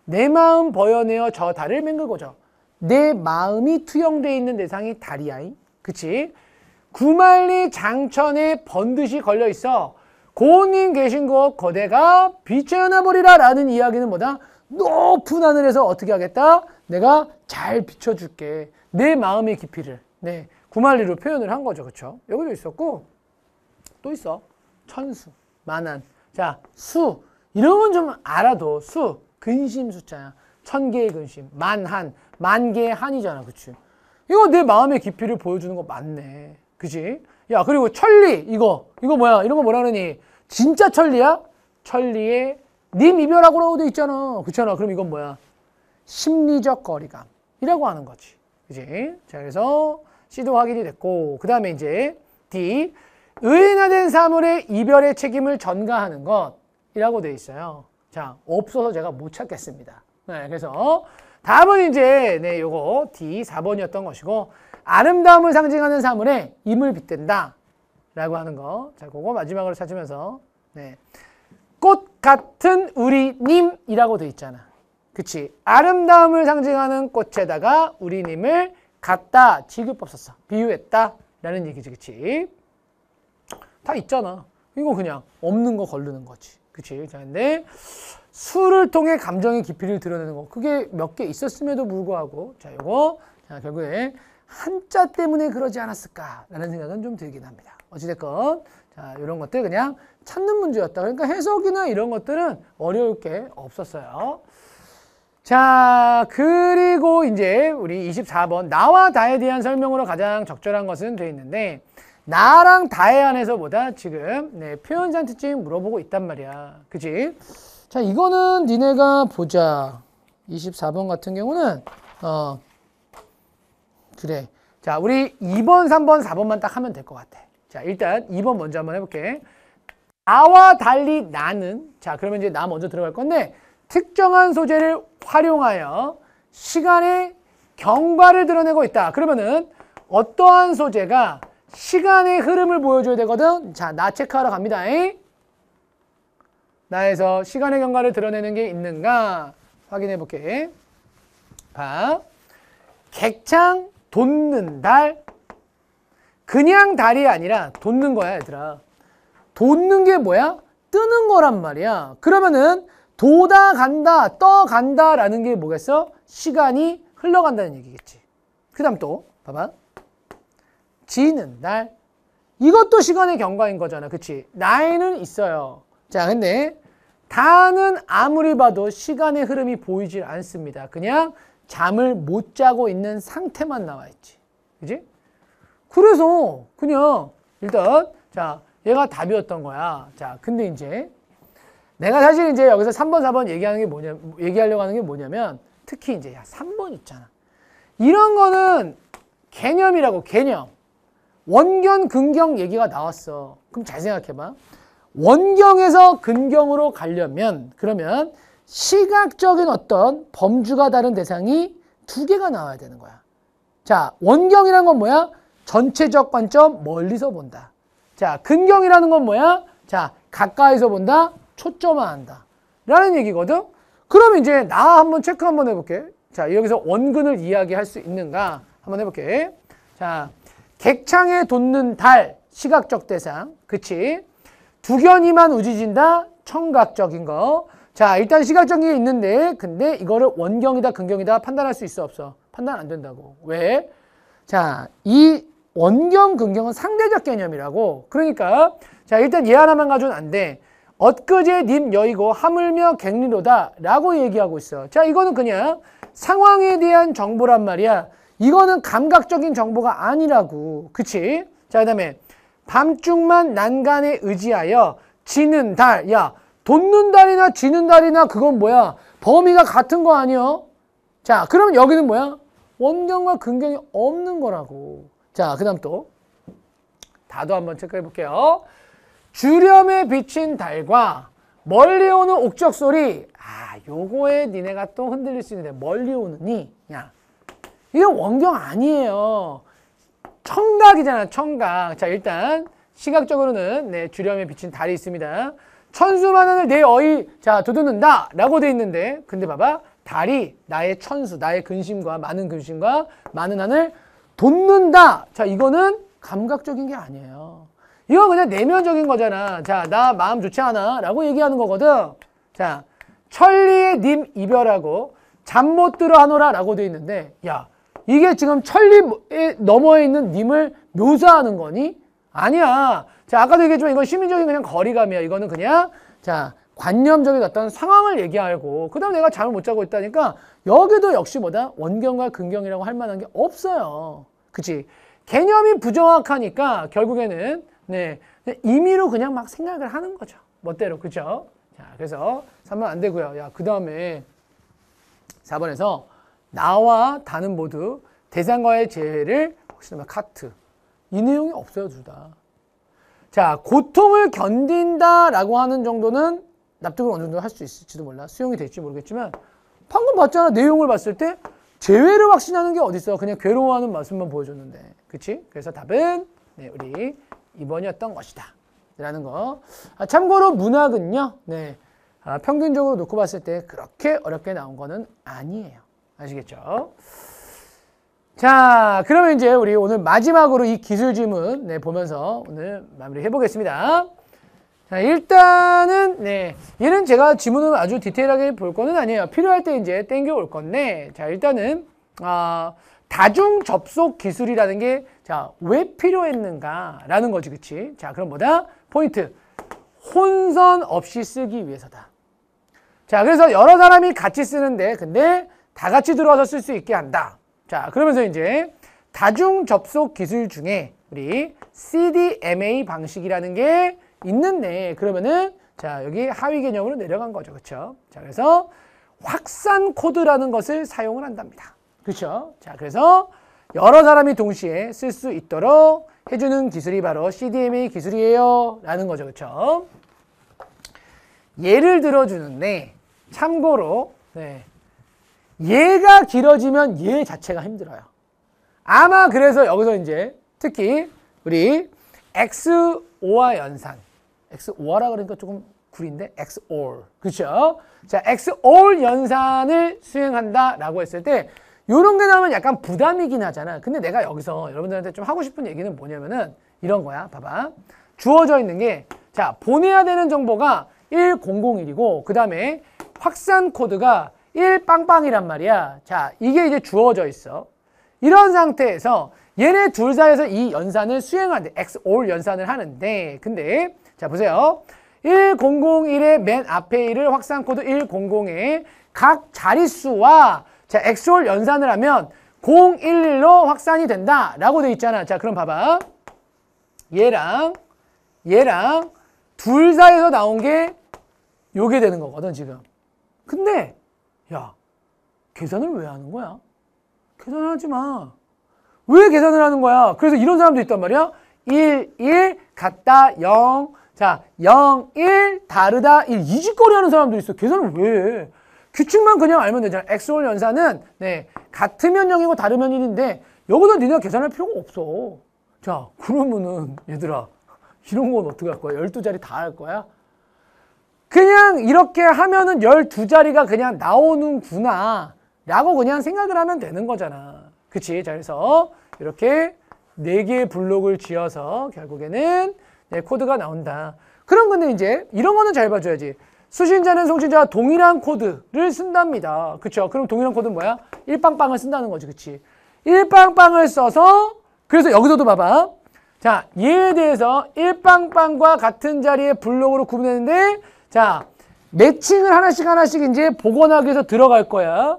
[SPEAKER 1] 내 마음 버여내어 저 달을 맹글고저. 내 마음이 투영돼 있는 대상이 달이야잉. 그치? 구만리 장천에 번듯이 걸려 있어. 고님 계신 곳 거대가 빛에 은하보리라 라는 이야기는 뭐다? 높은 하늘에서 어떻게 하겠다? 내가 잘 비춰줄게. 내 마음의 깊이를. 네. 구만리로 표현을 한 거죠. 그쵸? 여기도 있었고, 또 있어. 천수, 만한. 자, 수. 이런 건 좀 알아도 수, 근심 숫자야. 천 개의 근심, 만 한, 만 개의 한이잖아, 그치? 이거 내 마음의 깊이를 보여주는 거 맞네, 그지? 야, 그리고 천리, 이거, 이거 뭐야? 이런 거 뭐라 그러니? 진짜 천리야? 천리에님 이별하고라고 돼 있잖아, 그렇잖아? 그럼 이건 뭐야? 심리적 거리감이라고 하는 거지, 그지? 자, 그래서 C도 확인이 됐고, 그 다음에 이제 D, 의인화된 사물의 이별의 책임을 전가하는 것. 이라고 돼 있어요. 자, 없어서 제가 못 찾겠습니다. 네, 그래서 답은 이제 네, 요거 D 4번이었던 것이고 아름다움을 상징하는 사물에 임을 빗댄다 라고 하는 거. 자, 그거 마지막으로 찾으면서 네. 꽃 같은 우리 님이라고 돼 있잖아. 그치 아름다움을 상징하는 꽃에다가 우리 님을 갖다 지급 없었어. 비유했다 라는 얘기지. 그치 다 있잖아. 이거 그냥 없는 거 걸르는 거지. 그치? 자, 근데 수를 통해 감정의 깊이를 드러내는 거. 그게 몇 개 있었음에도 불구하고, 자, 요거, 자, 결국에 한자 때문에 그러지 않았을까라는 생각은 좀 들긴 합니다. 어찌됐건, 자, 요런 것들 그냥 찾는 문제였다. 그러니까 해석이나 이런 것들은 어려울 게 없었어요. 자, 그리고 이제 우리 24번 나와 다에 대한 설명으로 가장 적절한 것은 돼 있는데, 나랑 다에 한해서보다 지금 네, 표현장 특징 물어보고 있단 말이야. 그지? 자, 이거는 니네가 보자. 24번 같은 경우는 어 그래. 자, 우리 2번, 3번, 4번만 딱 하면 될 것 같아. 자, 일단 2번 먼저 한번 해볼게. 나와 달리 나는 자, 그러면 이제 나 먼저 들어갈 건데 특정한 소재를 활용하여 시간의 경과를 드러내고 있다. 그러면은 어떠한 소재가 시간의 흐름을 보여줘야 되거든. 자, 나 체크하러 갑니다. 나에서 시간의 경과를 드러내는 게 있는가 확인해 볼게. 봐. 객창 돋는 달. 그냥 달이 아니라 돋는 거야, 얘들아. 돋는 게 뭐야? 뜨는 거란 말이야. 그러면은 도다 간다, 떠 간다라는 게 뭐겠어? 시간이 흘러간다는 얘기겠지. 그 다음 또 봐봐. 지는 날 이것도 시간의 경과인 거잖아 그치 나이는 있어요 자 근데 다는 아무리 봐도 시간의 흐름이 보이질 않습니다 그냥 잠을 못 자고 있는 상태만 나와 있지 그지 그래서 그냥 일단 자 얘가 답이었던 거야 자 근데 이제 내가 사실 이제 여기서 3번 4번 얘기하는 게 뭐냐 얘기하려고 하는 게 뭐냐면 특히 이제 야 3번 있잖아 이런 거는 개념이라고 개념 원견, 근경 얘기가 나왔어. 그럼 잘 생각해봐. 원경에서 근경으로 가려면 그러면 시각적인 어떤 범주가 다른 대상이 두 개가 나와야 되는 거야. 자, 원경이란 건 뭐야? 전체적 관점 멀리서 본다. 자, 근경이라는 건 뭐야? 자, 가까이서 본다. 초점화한다. 라는 얘기거든. 그럼 이제 나 한번 체크 한번 해볼게. 자, 여기서 원근을 이야기할 수 있는가? 한번 해볼게. 자, 객창에 돋는 달, 시각적 대상. 그치? 두견이만 우지진다, 청각적인 거. 자, 일단 시각적인 게 있는데, 근데 이거를 원경이다, 근경이다 판단할 수 있어, 없어? 판단 안 된다고. 왜? 자, 이 원경, 근경은 상대적 개념이라고. 그러니까, 자, 일단 얘 하나만 가져오면안 돼. 엊그제 님 여의고 하물며 갱리로다 라고 얘기하고 있어. 자, 이거는 그냥 상황에 대한 정보란 말이야. 이거는 감각적인 정보가 아니라고. 그치? 자, 그 다음에 밤중만 난간에 의지하여 지는 달. 야, 돋는 달이나 지는 달이나 그건 뭐야? 범위가 같은 거 아니요? 자, 그럼 여기는 뭐야? 원경과 근경이 없는 거라고. 자, 그 다음 또. 다도 한번 체크해 볼게요. 주렴에 비친 달과 멀리 오는 옥적 소리. 아, 요거에 니네가 또 흔들릴 수 있는데, 멀리 오느니. 야, 이게 원경 아니에요. 청각이잖아, 청각. 자, 일단 시각적으로는 네, 주렴에 비친 달이 있습니다. 천수만원을 내 어이 자두두는다 라고 돼 있는데 근데 봐봐 달이 나의 천수 나의 근심과 많은 근심과 많은 안을 돋는다 자 이거는 감각적인 게 아니에요 이건 그냥 내면적인 거잖아 자 나 마음 좋지 않아 라고 얘기하는 거거든 자 천리의 님 이별하고 잠 못 들어 하노라 라고 돼 있는데 야 이게 지금 천리에 넘어 있는 님을 묘사하는 거니? 아니야. 자, 아까도 얘기했지만 이건 심리적인 그냥 거리감이야. 이거는 그냥 자, 관념적인 어떤 상황을 얘기하고 그다음 내가 잠을 못 자고 있다니까 여기도 역시 뭐다? 원경과 근경이라고 할 만한 게 없어요. 그치? 개념이 부정확하니까 결국에는 네, 네 임의로 그냥 막 생각을 하는 거죠. 멋대로. 그죠? 자, 그래서 3번 안 되고요. 야, 그다음에 4번에서 나와 다는 모두 대상과의 재회를 혹시나 뭐 카트 이 내용이 없어요 둘 다. 자 고통을 견딘다라고 하는 정도는 납득을 어느 정도 할 수 있을지도 몰라 수용이 될지 모르겠지만 방금 봤잖아 내용을 봤을 때재회를 확신하는 게어딨어 그냥 괴로워하는 말씀만 보여줬는데 그치? 그래서 답은 네, 우리 2번이었던 것이다 라는 거 아, 참고로 문학은요 네, 아, 평균적으로 놓고 봤을 때 그렇게 어렵게 나온 거는 아니에요 아시겠죠? 자, 그러면 이제 우리 오늘 마지막으로 이 기술 지문 네, 보면서 오늘 마무리 해보겠습니다. 자, 일단은 네, 얘는 제가 지문을 아주 디테일하게 볼 거는 아니에요. 필요할 때 이제 땡겨 올 건데, 자, 일단은 아, 다중 접속 기술이라는 게 자, 왜 필요했는가라는 거지, 그치? 자, 그럼 뭐다? 포인트. 혼선 없이 쓰기 위해서다. 자, 그래서 여러 사람이 같이 쓰는데, 근데 다 같이 들어와서 쓸 수 있게 한다. 자, 그러면서 이제 다중 접속 기술 중에 우리 CDMA 방식이라는 게 있는데 그러면은 자, 여기 하위 개념으로 내려간 거죠. 그렇죠? 자, 그래서 확산 코드라는 것을 사용을 한답니다. 그렇죠? 자, 그래서 여러 사람이 동시에 쓸 수 있도록 해주는 기술이 바로 CDMA 기술이에요. 라는 거죠. 그렇죠? 예를 들어주는데 참고로 네, 얘가 길어지면 얘 예 자체가 힘들어요. 아마 그래서 여기서 이제 특히 우리 XOR 연산 XOR라 그러니까 조금 구린데 XOR 그렇죠? 자 XOR 연산을 수행한다라고 했을 때요런게 나오면 약간 부담이긴 하잖아. 근데 내가 여기서 여러분들한테 좀 하고 싶은 얘기는 뭐냐면은 이런 거야. 봐봐. 주어져 있는 게 자, 보내야 되는 정보가 1001이고 그 다음에 확산 코드가 1빵빵이란 말이야. 자, 이게 이제 주어져 있어. 이런 상태에서 얘네 둘 사이에서 이 연산을 수행하는데 x 올 연산을 하는데 근데 자 보세요. 1001의 맨 앞에 1을 확산 코드 1001에 각 자릿수와 자 x 올 연산을 하면 011로 확산이 된다라고 돼 있잖아. 자, 그럼 봐봐. 얘랑 얘랑 둘 사이에서 나온 게 요게 되는 거거든, 지금. 근데 야, 계산을 왜 하는 거야? 계산하지 을 마. 왜 계산을 하는 거야? 그래서 이런 사람도 있단 말이야. 1, 1 같다 0. 자, 0, 1 다르다 1. 이직거리 하는 사람도 있어. 계산을 왜 해? 규칙만 그냥 알면 되잖아. x 올 연산은 네 같으면 0이고 다르면 1인데 여기서 니네가 계산할 필요가 없어. 자, 그러면은 얘들아 이런 건 어떻게 할 거야? 12자리 다 할 거야? 그냥 이렇게 하면은 12자리가 그냥 나오는구나 라고 그냥 생각을 하면 되는 거잖아. 그치? 자, 그래서 이렇게 4개의 블록을 지어서 결국에는 네, 코드가 나온다. 그런 근데 이제 이런 거는 잘 봐줘야지. 수신자는 송신자와 동일한 코드를 쓴답니다. 그쵸? 그럼 동일한 코드는 뭐야? 일빵빵을 쓴다는 거지. 그치? 일빵빵을 써서 그래서 여기서도 봐봐. 자, 얘에 대해서 일빵빵과 같은 자리에 블록으로 구분했는데 자, 매칭을 하나씩 하나씩 이제 복원하기 위해서 들어갈 거야.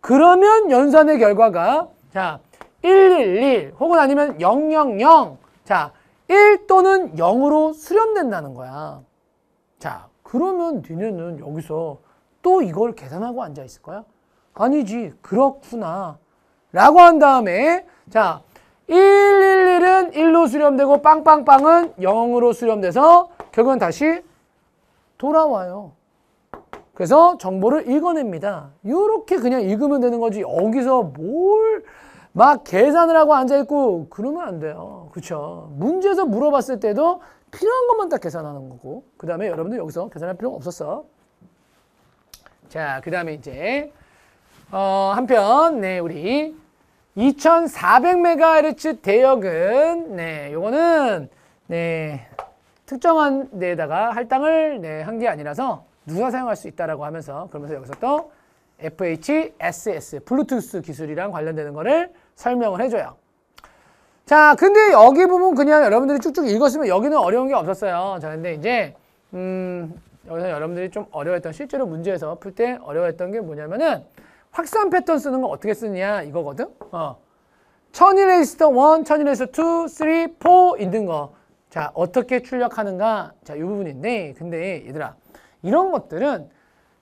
[SPEAKER 1] 그러면 연산의 결과가 자, 111 혹은 아니면 000 자, 1 또는 0으로 수렴된다는 거야. 자, 그러면 니네는 여기서 또 이걸 계산하고 앉아 있을 거야? 아니지. 그렇구나. 라고 한 다음에 자, 111은 1로 수렴되고 빵빵빵은 0으로 수렴돼서 결국은 다시 돌아와요. 그래서 정보를 읽어냅니다. 이렇게 그냥 읽으면 되는 거지 여기서 뭘 막 계산을 하고 앉아있고 그러면 안 돼요. 그렇죠. 문제에서 물어봤을 때도 필요한 것만 딱 계산하는 거고 그 다음에 여러분들 여기서 계산할 필요가 없었어. 자, 그 다음에 이제 어, 한편 네 우리 2400MHz 대역은 네 요거는 네 특정한 데에다가 할당을 네, 한게 아니라서 누가 사용할 수 있다라고 하면서 그러면서 여기서 또 FHSS 블루투스 기술이랑 관련되는 거를 설명을 해줘요. 자, 근데 여기 부분 그냥 여러분들이 쭉쭉 읽었으면 여기는 어려운 게 없었어요. 자, 근데 이제 음, 여기서 여러분들이 좀 어려웠던 실제로 문제에서 풀 때 어려웠던 게 뭐냐면은 확산 패턴 쓰는 거 어떻게 쓰느냐 이거거든. 어. 1000 레이스터 1, 1 0 레이스터 2, 3, 4 있는 거. 자, 어떻게 출력하는가? 자, 이 부분인데, 근데 얘들아, 이런 것들은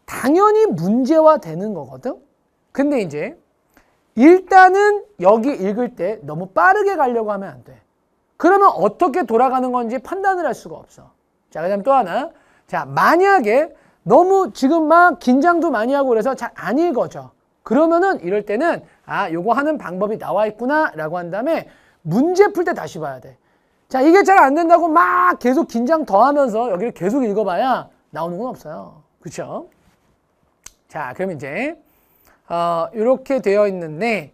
[SPEAKER 1] 당연히 문제화 되는 거거든? 근데 이제, 일단은 여기 읽을 때 너무 빠르게 가려고 하면 안 돼. 그러면 어떻게 돌아가는 건지 판단을 할 수가 없어. 자, 그 다음 또 하나. 자, 만약에 너무 지금 막 긴장도 많이 하고 그래서 잘 안 읽어져. 그러면은 이럴 때는 아, 요거 하는 방법이 나와 있구나 라고 한 다음에 문제 풀 때 다시 봐야 돼. 자, 이게 잘 안 된다고 막 계속 긴장 더 하면서 여기를 계속 읽어봐야 나오는 건 없어요. 그렇죠? 자, 그럼 이제 어, 이렇게 되어 있는데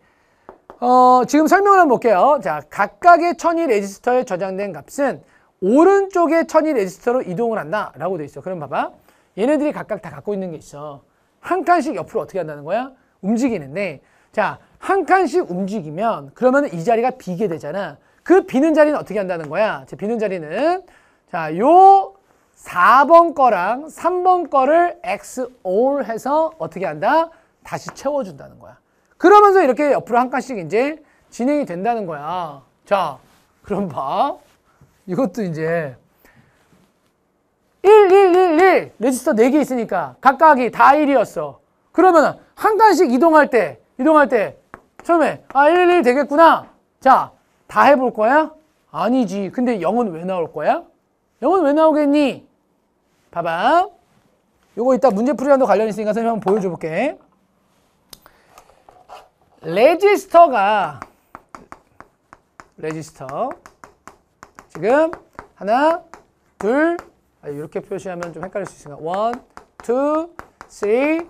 [SPEAKER 1] 어, 지금 설명을 한번 볼게요. 자, 각각의 천이 레지스터에 저장된 값은 오른쪽에 천이 레지스터로 이동을 한다 라고 돼 있어. 그럼 봐봐. 얘네들이 각각 다 갖고 있는 게 있어. 한 칸씩 옆으로 어떻게 한다는 거야? 움직이는데 자, 한 칸씩 움직이면 그러면 이 자리가 비게 되잖아. 그 비는 자리는 어떻게 한다는 거야? 제 비는 자리는 자, 요 4번 거랑 3번 거를 x a l 해서 어떻게 한다? 다시 채워준다는 거야. 그러면서 이렇게 옆으로 한 칸씩 이제 진행이 된다는 거야. 자, 그럼 봐. 이것도 이제 1, 1, 1, 1 레지스터 4개 있으니까 각각이 다 1이었어. 그러면 한 칸씩 이동할 때 이동할 때 처음에 아 1, 1 되겠구나. 자, 다 해볼 거야? 아니지. 근데 0은 왜 나올 거야? 0은 왜 나오겠니? 봐봐. 요거 이따 문제풀이랑도 관련 있으니까 선생님 한번 보여줘 볼게. 레지스터가 레지스터 지금 하나, 둘 아, 이렇게 표시하면 좀 헷갈릴 수 있으니까 원, 투, 쓰리,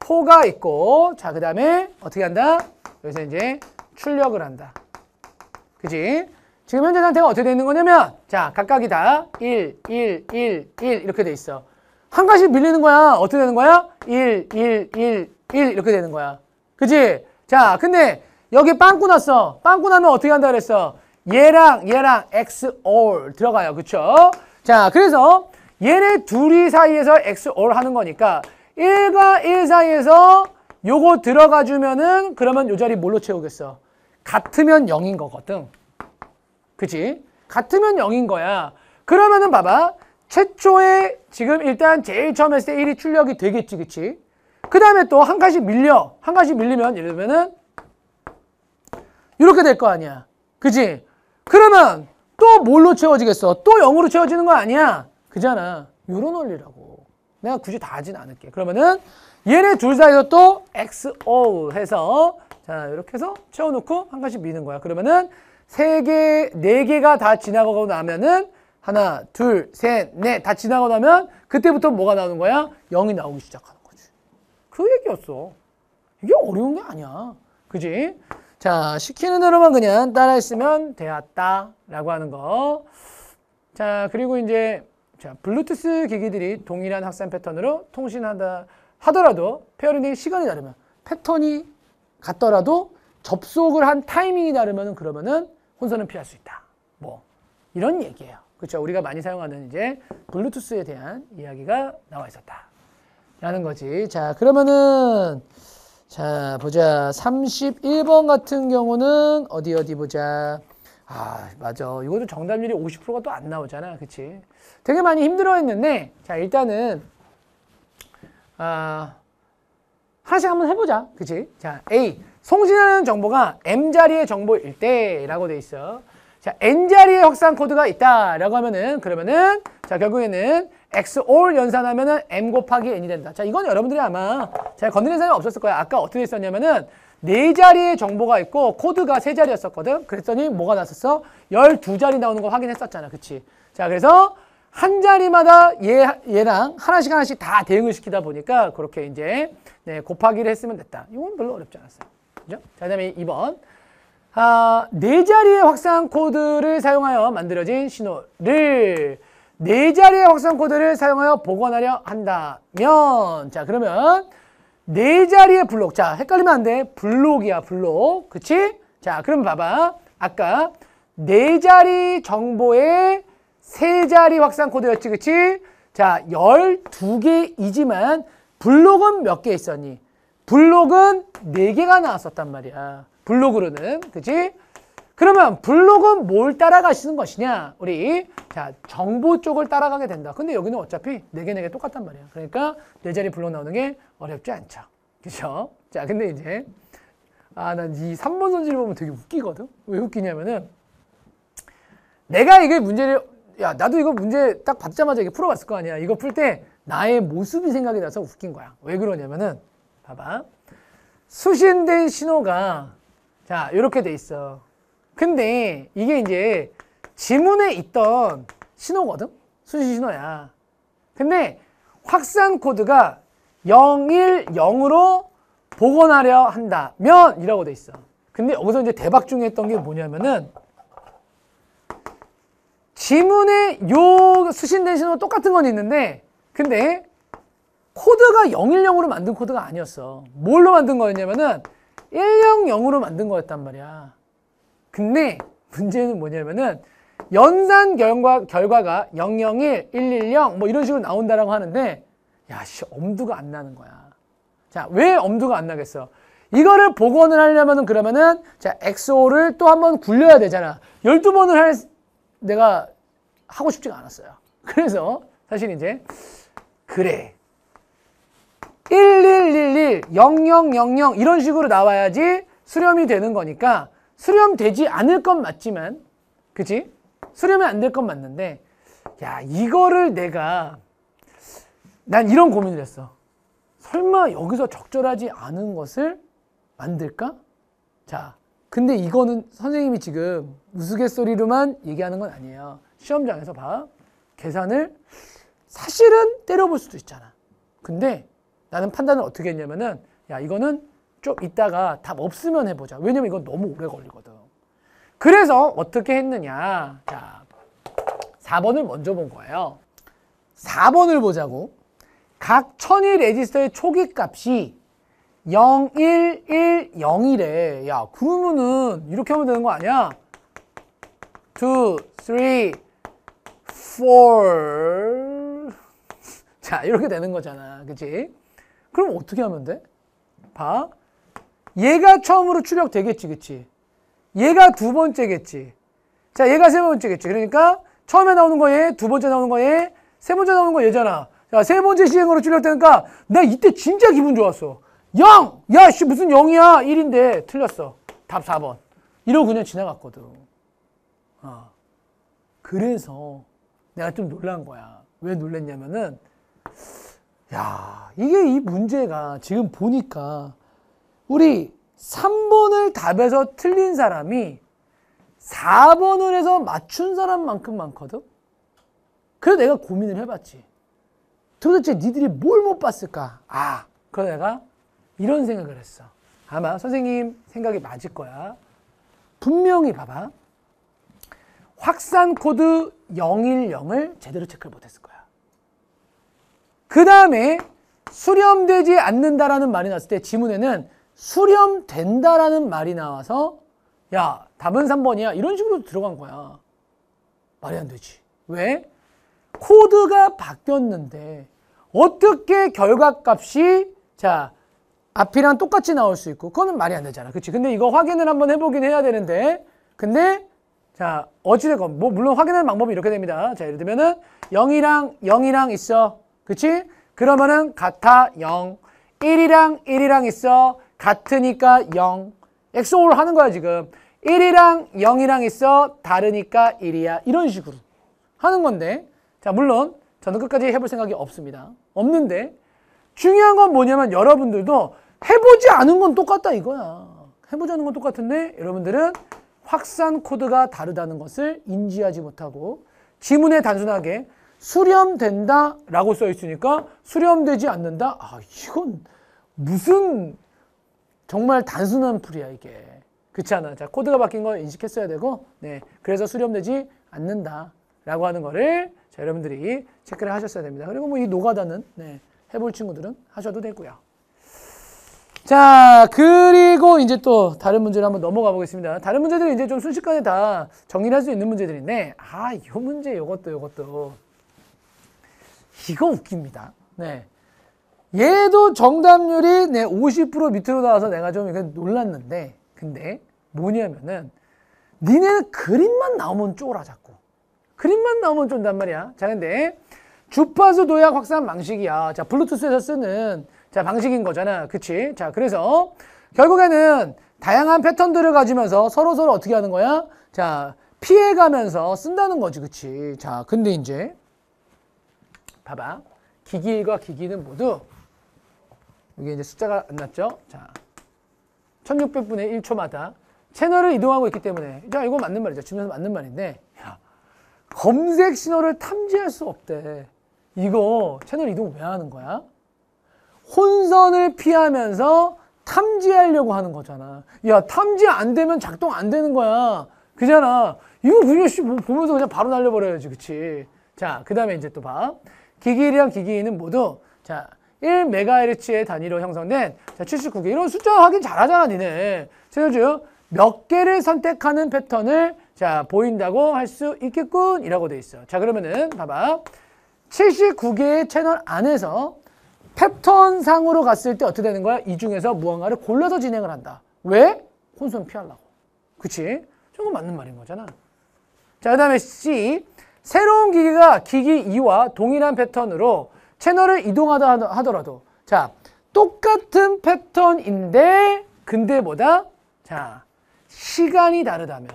[SPEAKER 1] 포가 있고 자그 다음에 어떻게 한다? 여기서 이제 출력을 한다. 그지? 지금 현재 상태가 어떻게 되는 어있 거냐면 자 각각이 다 1, 1, 1, 1 이렇게 돼 있어. 한 가지 밀리는 거야. 어떻게 되는 거야? 1, 1, 1, 1 이렇게 되는 거야. 그지? 자 근데 여기 빵꾸 났어. 빵꾸 나면 어떻게 한다 그랬어? 얘랑 얘랑 x all 들어가요. 그쵸? 자 그래서 얘네 둘이 사이에서 x all 하는 거니까 1과 1 사이에서 요거 들어가 주면은 그러면 요 자리 뭘로 채우겠어? 같으면 0인 거거든. 그지? 같으면 0인 거야. 그러면은 봐봐. 최초에 지금 일단 제일 처음 했을 때 1이 출력이 되겠지, 그치? 그 다음에 또 한 칸씩 밀려. 한 칸씩 밀리면 예를 들면은 이렇게 될 거 아니야. 그지? 그러면 또 뭘로 채워지겠어? 또 0으로 채워지는 거 아니야. 그잖아. 요런 원리라고. 내가 굳이 다 하진 않을게. 그러면은 얘네 둘 사이에서 또 XO 해서 자, 이렇게 해서 채워놓고 한 칸씩 미는 거야. 그러면은 세 개, 네 개가 다 지나가고 나면은 하나, 둘, 셋, 넷 다 지나고 나면 그때부터 뭐가 나오는 거야? 0이 나오기 시작하는 거지. 그 얘기였어. 이게 어려운 게 아니야. 그지? 자, 시키는 대로만 그냥 따라 했으면 되었다. 라고 하는 거. 자, 그리고 이제, 자, 블루투스 기기들이 동일한 학생 패턴으로 통신한다 하더라도 페어링 이 시간이 다르면 패턴이 같더라도 접속을 한 타이밍이 다르면 그러면은 혼선은 피할 수 있다. 뭐 이런 얘기예요. 그렇죠? 우리가 많이 사용하는 이제 블루투스에 대한 이야기가 나와 있었다. 라는 거지. 자, 그러면은 자, 보자. 31번 같은 경우는 어디 어디 보자. 아, 맞아. 이것도 정답률이 50%가 또 안 나오잖아. 그치? 되게 많이 힘들어 했는데, 자, 일단은, 아, 하나씩 한번 해보자. 그치? 자, A. 송신하는 정보가 M자리의 정보일 때 라고 돼 있어. 자, N자리의 확산 코드가 있다 라고 하면은 그러면은 자, 결국에는 XOR 연산하면은 M 곱하기 N이 된다. 자, 이건 여러분들이 아마 잘 건드린 사람이 없었을 거야. 아까 어떻게 있었냐면은 네 자리의 정보가 있고 코드가 세 자리였었거든. 그랬더니 뭐가 났었어? 열두 자리 나오는 거 확인했었잖아. 그치? 자, 그래서 한 자리마다 얘, 얘랑 하나씩 하나씩 다 대응을 시키다 보니까 그렇게 이제 네, 곱하기를 했으면 됐다. 이건 별로 어렵지 않았어요. 그죠? 자, 그 다음에 2번. 아, 네 자리의 확산 코드를 사용하여 만들어진 신호를 네 자리의 확산 코드를 사용하여 복원하려 한다면 자, 그러면 네 자리의 블록. 자, 헷갈리면 안 돼. 블록이야, 블록. 그치? 자, 그럼 봐봐. 아까 네 자리 정보의 세 자리 확산 코드였지, 그치? 자, 12개이지만 블록은 몇 개 있었니? 블록은 4개가 나왔었단 말이야. 블록으로는, 그치? 그러면 블록은 뭘 따라가시는 것이냐? 우리 자 정보 쪽을 따라가게 된다. 근데 여기는 어차피 네 개 네 개 똑같단 말이야. 그러니까 네 자리 블록 나오는 게 어렵지 않죠. 그죠? 자 근데 이제 아 난 이 3번 선지를 보면 되게 웃기거든. 왜 웃기냐면은 내가 이게 문제를 야 나도 이거 문제 딱 받자마자 이게 풀어봤을 거 아니야. 이거 풀 때 나의 모습이 생각이 나서 웃긴 거야. 왜 그러냐면은 봐봐. 수신된 신호가 자 이렇게 돼 있어. 근데 이게 이제 지문에 있던 신호거든. 수신 신호야. 근데 확산 코드가 010으로 복원하려 한다면 이라고 돼 있어. 근데 여기서 이제 대박 중에 했던 게 뭐냐면은 지문의 요 수신 대신은 똑같은 건 있는데 근데 코드가 010으로 만든 코드가 아니었어. 뭘로 만든 거였냐면은 100으로 만든 거였단 말이야. 근데 문제는 뭐냐면은 연산 결과, 결과가 001, 110 뭐 이런 식으로 나온다라고 하는데 야, 씨, 엄두가 안 나는 거야. 자, 왜 엄두가 안 나겠어? 이거를 복원을 하려면은 그러면은 자, XO를 또 한 번 굴려야 되잖아. 12번을 할 내가 하고 싶지가 않았어요. 그래서 사실 이제 그래 1111 0000 이런 식으로 나와야지 수렴이 되는 거니까 수렴되지 않을 건 맞지만 그치? 수렴이 안 될 건 맞는데 야 이거를 내가 난 이런 고민을 했어. 설마 여기서 적절하지 않은 것을 만들까? 자, 근데 이거는 선생님이 지금 우스갯소리로만 얘기하는 건 아니에요. 시험장에서 봐. 계산을 사실은 때려볼 수도 있잖아. 근데 나는 판단을 어떻게 했냐면은 야 이거는 좀 이따가 답 없으면 해보자. 왜냐면 이건 너무 오래 걸리거든. 그래서 어떻게 했느냐. 자, 4번을 먼저 본 거예요. 4번을 보자고. 각 천일 레지스터의 초기 값이 0, 1, 1, 0이래. 야, 그러면은 이렇게 하면 되는 거 아니야? 2, 3, for 자 이렇게 되는 거잖아 그치 그럼 어떻게 하면 돼? 봐 얘가 처음으로 출력되겠지 그치 얘가 두 번째겠지 자 얘가 세 번째겠지 그러니까 처음에 나오는 거 얘, 두 번째 나오는 거 얘, 세 번째 나오는 거 얘잖아 자세 번째 시행으로 출력되니까 나 이때 진짜 기분 좋았어 0! 야씨 무슨 0이야 1인데 틀렸어 답 4번 이러고 그냥 지나갔거든 아 그래서 내가 좀 놀란 거야. 왜놀랐냐면은야 이게 이 문제가 지금 보니까 우리 3번을 답해서 틀린 사람이 4번을 해서 맞춘 사람만큼 많거든. 그래서 내가 고민을 해봤지. 도대체 니들이 뭘 못 봤을까? 아, 그래서 내가 이런 생각을 했어. 아마 선생님 생각이 맞을 거야. 분명히 봐봐. 확산 코드 010을 제대로 체크를 못했을 거야. 그 다음에 수렴되지 않는다라는 말이 나왔을 때 지문에는 수렴된다라는 말이 나와서 야 답은 3번이야 이런 식으로 들어간 거야. 말이 안 되지. 왜? 코드가 바뀌었는데 어떻게 결과값이 자 앞이랑 똑같이 나올 수 있고 그거는 말이 안 되잖아. 그치? 근데 이거 확인을 한번 해보긴 해야 되는데 근데 자, 어찌됐건, 뭐, 물론 확인하는 방법이 이렇게 됩니다. 자, 예를 들면은 0이랑 0이랑 있어. 그치? 그러면은 같아 0. 1이랑 1이랑 있어. 같으니까 0. XOR 하는 거야, 지금. 1이랑 0이랑 있어. 다르니까 1이야. 이런 식으로 하는 건데. 자, 물론 저는 끝까지 해볼 생각이 없습니다. 없는데. 중요한 건 뭐냐면 여러분들도 해보지 않은 건 똑같다 이거야. 해보지 않은 건 똑같은데 여러분들은 확산 코드가 다르다는 것을 인지하지 못하고 지문에 단순하게 수렴된다 라고 써 있으니까 수렴되지 않는다? 아, 이건 무슨 정말 단순한 풀이야, 이게. 그렇지 않아. 자, 코드가 바뀐 걸 인식했어야 되고, 네. 그래서 수렴되지 않는다 라고 하는 거를 자, 여러분들이 체크를 하셨어야 됩니다. 그리고 뭐 이 노가다는, 네. 해볼 친구들은 하셔도 되고요. 자, 그리고 이제 또 다른 문제를 한번 넘어가 보겠습니다. 다른 문제들은 이제 좀 순식간에 다 정리를 할 수 있는 문제들인데, 아, 요 문제, 요것도, 요것도. 이거 웃깁니다. 네. 얘도 정답률이 내 50% 밑으로 나와서 내가 좀 놀랐는데, 근데 뭐냐면은, 니네는 그림만 나오면 쪼라, 자꾸. 그림만 나오면 쫀단 말이야. 자, 근데, 주파수 도약 확산 방식이야. 자, 블루투스에서 쓰는 자, 방식인 거잖아. 그치? 자, 그래서 결국에는 다양한 패턴들을 가지면서 서로서로 서로 어떻게 하는 거야? 자, 피해가면서 쓴다는 거지. 그치? 자, 근데 이제 봐봐. 기기 일과 기기 는 모두 이게 이제 숫자가 안 났죠? 자, 1600분의 1초마다 채널을 이동하고 있기 때문에 자, 이거 맞는 말이죠. 주면서 맞는 말인데 야, 검색 신호를 탐지할 수 없대. 이거 채널 이동 왜 하는 거야? 혼선을 피하면서 탐지하려고 하는 거잖아. 야, 탐지 안 되면 작동 안 되는 거야. 그잖아. 이거 그냥 보면서 그냥 바로 날려버려야지. 그치? 자, 그 다음에 이제 또 봐. 기기1이랑 기기2는 모두, 자, 1메가헤르츠의 단위로 형성된 자, 79개. 이런 숫자 확인 잘하잖아, 니네. 최소주, 몇 개를 선택하는 패턴을 자, 보인다고 할 수 있겠군. 이라고 돼 있어. 자, 그러면은, 봐봐. 79개의 채널 안에서 패턴상으로 갔을 때 어떻게 되는 거야? 이 중에서 무언가를 골라서 진행을 한다. 왜? 혼선 피하려고. 그치? 조금 맞는 말인 거잖아. 자, 그 다음에 C. 새로운 기기가 기기 2와 동일한 패턴으로 채널을 이동하다 하더라도 자, 똑같은 패턴인데 근데 뭐다? 자, 시간이 다르다면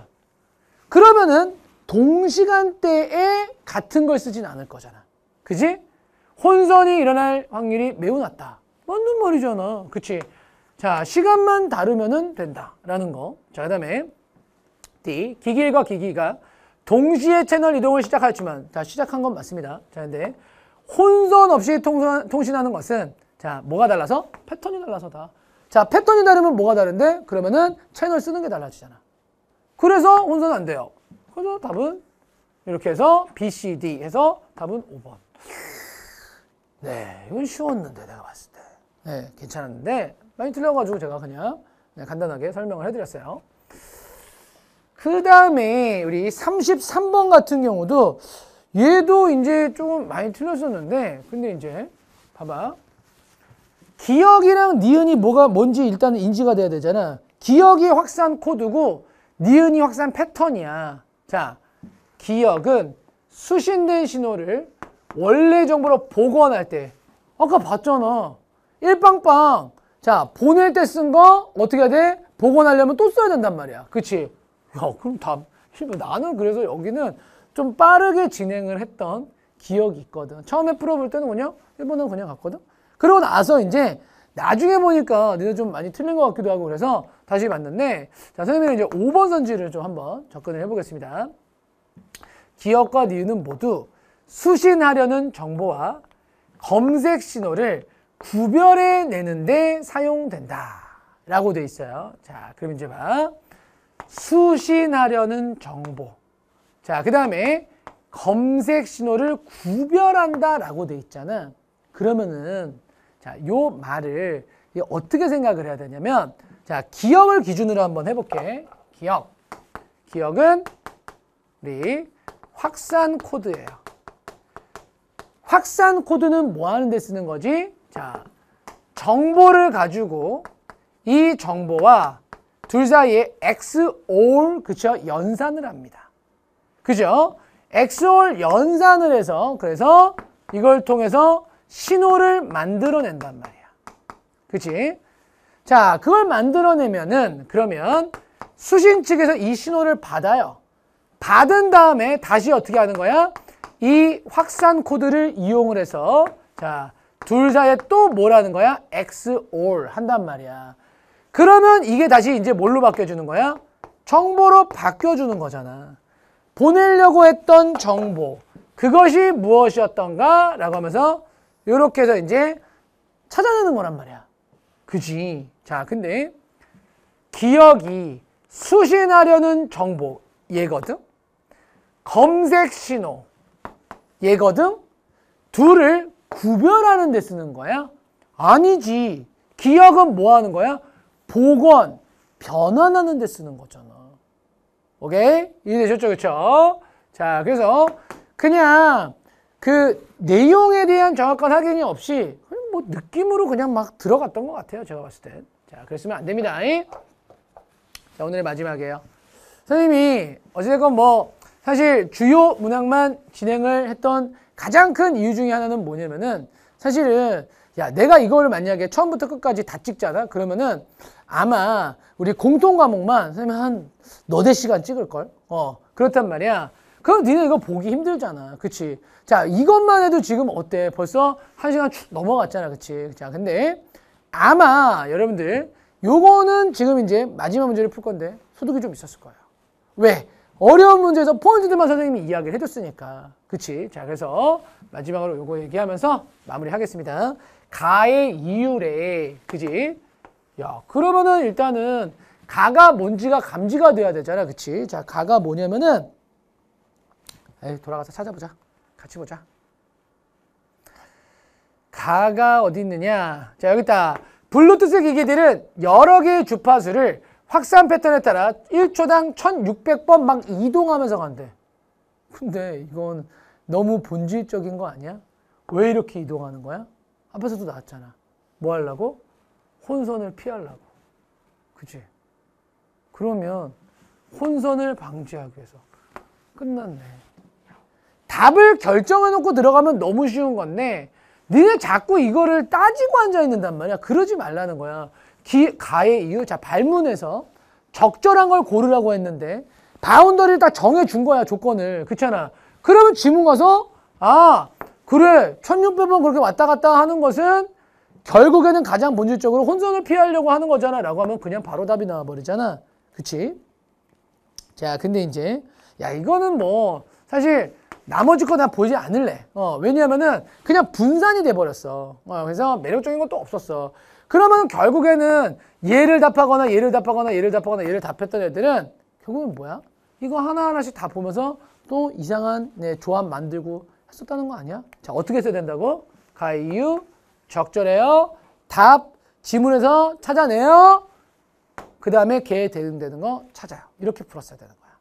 [SPEAKER 1] 그러면은 동시간대에 같은 걸 쓰진 않을 거잖아. 그지? 혼선이 일어날 확률이 매우 낮다. 맞는 말이잖아. 그치? 자, 시간만 다르면 된다라는 거. 자, 그 다음에 D. 기기일과 기기가 동시에 채널 이동을 시작하였지만 자, 시작한 건 맞습니다. 자, 근데 혼선 없이 통선, 통신하는 것은 자, 뭐가 달라서? 패턴이 달라서다. 자, 패턴이 다르면 뭐가 다른데? 그러면은 채널 쓰는 게 달라지잖아. 그래서 혼선 안 돼요. 그래서 답은 이렇게 해서 B, C, D 해서 답은 5번. 네, 이건 쉬웠는데 내가 봤을 때. 네, 괜찮았는데 많이 틀려가지고 제가 그냥 네, 간단하게 설명을 해드렸어요. 그 다음에 우리 33번 같은 경우도 얘도 이제 조금 많이 틀렸었는데 근데 이제 봐봐. 기억이랑 니은이 뭐가 뭔지 일단 인지가 돼야 되잖아. 기억이 확산 코드고 니은이 확산 패턴이야. 자, 기억은 수신된 신호를 원래 정보로 복원할 때 아까 봤잖아. 일빵빵. 자, 보낼 때 쓴 거 어떻게 해야 돼? 복원하려면 또 써야 된단 말이야. 그치? 야, 그럼 다, 나는 그래서 여기는 좀 빠르게 진행을 했던 기억이 있거든. 처음에 풀어볼 때는 그냥 일본은 그냥 갔거든. 그러고 나서 이제 나중에 보니까 니네좀 많이 틀린 것 같기도 하고 그래서 다시 봤는데 자, 선생님은 이제 5번 선지를 좀 한번 접근을 해보겠습니다. 기억과 니은은 모두 수신하려는 정보와 검색 신호를 구별해 내는데 사용된다. 라고 돼 있어요. 자, 그럼 이제 봐. 수신하려는 정보. 자, 그 다음에 검색 신호를 구별한다 라고 돼 있잖아. 그러면은, 자, 요 말을 어떻게 생각을 해야 되냐면, 자, 기억을 기준으로 한번 해볼게. 기억. 기억은 우리 확산 코드예요. 확산 코드는 뭐 하는 데 쓰는 거지? 자, 정보를 가지고 이 정보와 둘 사이에 XOR 그쵸? 연산을 합니다. 그죠? XOR 연산을 해서 그래서 이걸 통해서 신호를 만들어낸단 말이야. 그치? 자, 그걸 만들어내면은 그러면 수신 측에서 이 신호를 받아요. 받은 다음에 다시 어떻게 하는 거야? 이 확산 코드를 이용을 해서 자, 둘 사이에 또 뭐라는 거야? x or 한단 말이야. 그러면 이게 다시 이제 뭘로 바뀌어 주는 거야? 정보로 바뀌어 주는 거잖아. 보내려고 했던 정보. 그것이 무엇이었던가? 라고 하면서 이렇게 해서 이제 찾아내는 거란 말이야. 그지? 자, 근데 기억이 수신하려는 정보 얘거든? 검색 신호. 예거든 둘을 구별하는 데 쓰는 거야? 아니지. 기억은 뭐 하는 거야? 복원, 변환하는 데 쓰는 거잖아. 오케이? 이해되셨죠? 그쵸? 자, 그래서 그냥 그 내용에 대한 정확한 확인이 없이 뭐 느낌으로 그냥 막 들어갔던 것 같아요. 제가 봤을 땐. 자, 그랬으면 안 됩니다. 자, 오늘의 마지막이에요. 선생님이 어찌됐건 뭐 사실 주요 문항만 진행을 했던 가장 큰 이유 중에 하나는 뭐냐면은 사실은 야 내가 이거를 만약에 처음부터 끝까지 다 찍잖아 그러면은 아마 우리 공통 과목만 선생님 한 너댓 시간 찍을 걸 어 그렇단 말이야 그럼 니네 이거 보기 힘들잖아 그치 자 이것만 해도 지금 어때 벌써 한 시간 넘어갔잖아 그치 자 근데 아마 여러분들 요거는 지금 이제 마지막 문제를 풀 건데 소득이 좀 있었을 거예요 왜 어려운 문제에서 포인트들만 선생님이 이야기를 해줬으니까. 그치? 자, 그래서 마지막으로 요거 얘기하면서 마무리하겠습니다. 가의 이유래. 그지? 야, 그러면은 일단은 가가 뭔지가 감지가 돼야 되잖아. 그치? 자, 가가 뭐냐면은 에이, 돌아가서 찾아보자. 같이 보자. 가가 어디 있느냐? 자, 여기 있다. 블루투스 기기들은 여러 개의 주파수를 확산 패턴에 따라 1초당 1600번 막 이동하면서 간대. 근데 이건 너무 본질적인 거 아니야? 왜 이렇게 이동하는 거야? 앞에서도 나왔잖아. 뭐 하려고? 혼선을 피하려고. 그치? 그러면 혼선을 방지하기 위해서. 끝났네. 답을 결정해놓고 들어가면 너무 쉬운 건데, 니네 자꾸 이거를 따지고 앉아있는단 말이야. 그러지 말라는 거야. 기, 가의 이유, 자, 발문에서 적절한 걸 고르라고 했는데, 바운더리를 딱 정해준 거야, 조건을. 그렇잖아. 그러면 지문 가서, 아, 그래, 1600번 그렇게 왔다 갔다 하는 것은 결국에는 가장 본질적으로 혼선을 피하려고 하는 거잖아. 라고 하면 그냥 바로 답이 나와버리잖아. 그치? 자, 근데 이제, 야, 이거는 뭐, 사실, 나머지 거 다 보지 않을래. 어, 왜냐면은, 그냥 분산이 돼버렸어. 어, 그래서 매력적인 것도 없었어. 그러면 결국에는 얘를 답하거나 얘를 답하거나 얘를 답하거나 얘를 답했던 애들은 결국은 뭐야? 이거 하나하나씩 다 보면서 또 이상한 네, 조합 만들고 했었다는 거 아니야? 자 어떻게 써야 된다고? 가이유 적절해요. 답 지문에서 찾아내요. 그 다음에 개에 대응되는 거 찾아요. 이렇게 풀었어야 되는 거야.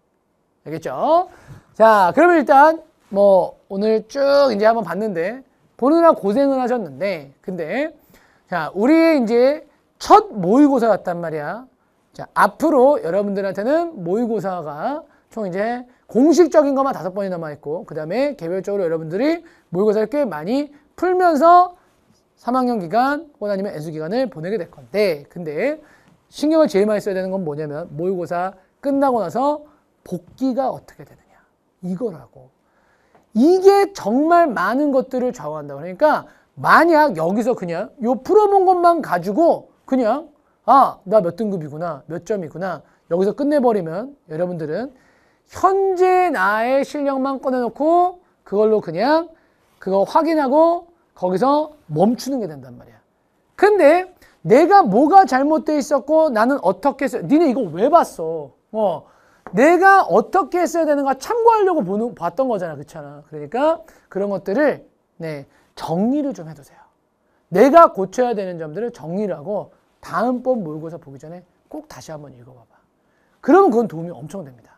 [SPEAKER 1] 알겠죠? 자 그러면 일단 뭐 오늘 쭉 이제 한번 봤는데 보느라 고생을 하셨는데 근데 자, 우리의 이제 첫 모의고사 같단 말이야. 자, 앞으로 여러분들한테는 모의고사가 총 이제 공식적인 것만 다섯 번이 남아있고, 그 다음에 개별적으로 여러분들이 모의고사를 꽤 많이 풀면서 3학년 기간 혹은 아니면 애수 기간을 보내게 될 건데, 근데 신경을 제일 많이 써야 되는 건 뭐냐면 모의고사 끝나고 나서 복귀가 어떻게 되느냐. 이거라고. 이게 정말 많은 것들을 좌우한다. 그러니까 만약 여기서 그냥 요 풀어본 것만 가지고 그냥 아, 나 몇 등급이구나, 몇 점이구나 여기서 끝내버리면 여러분들은 현재 나의 실력만 꺼내놓고 그걸로 그냥 그거 확인하고 거기서 멈추는 게 된단 말이야. 근데 내가 뭐가 잘못돼 있었고 나는 어떻게 했어? 니네 이거 왜 봤어? 어. 내가 어떻게 했어야 되는가 참고하려고 보는, 봤던 거잖아. 그렇잖아. 그러니까 그런 것들을 네, 정리를 좀 해두세요. 내가 고쳐야 되는 점들을 정리를 하고 다음번 모의고사 보기 전에 꼭 다시 한번 읽어봐봐. 그러면 그건 도움이 엄청 됩니다.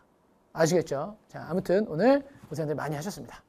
[SPEAKER 1] 아시겠죠? 자, 아무튼 오늘 고생들 많이 하셨습니다.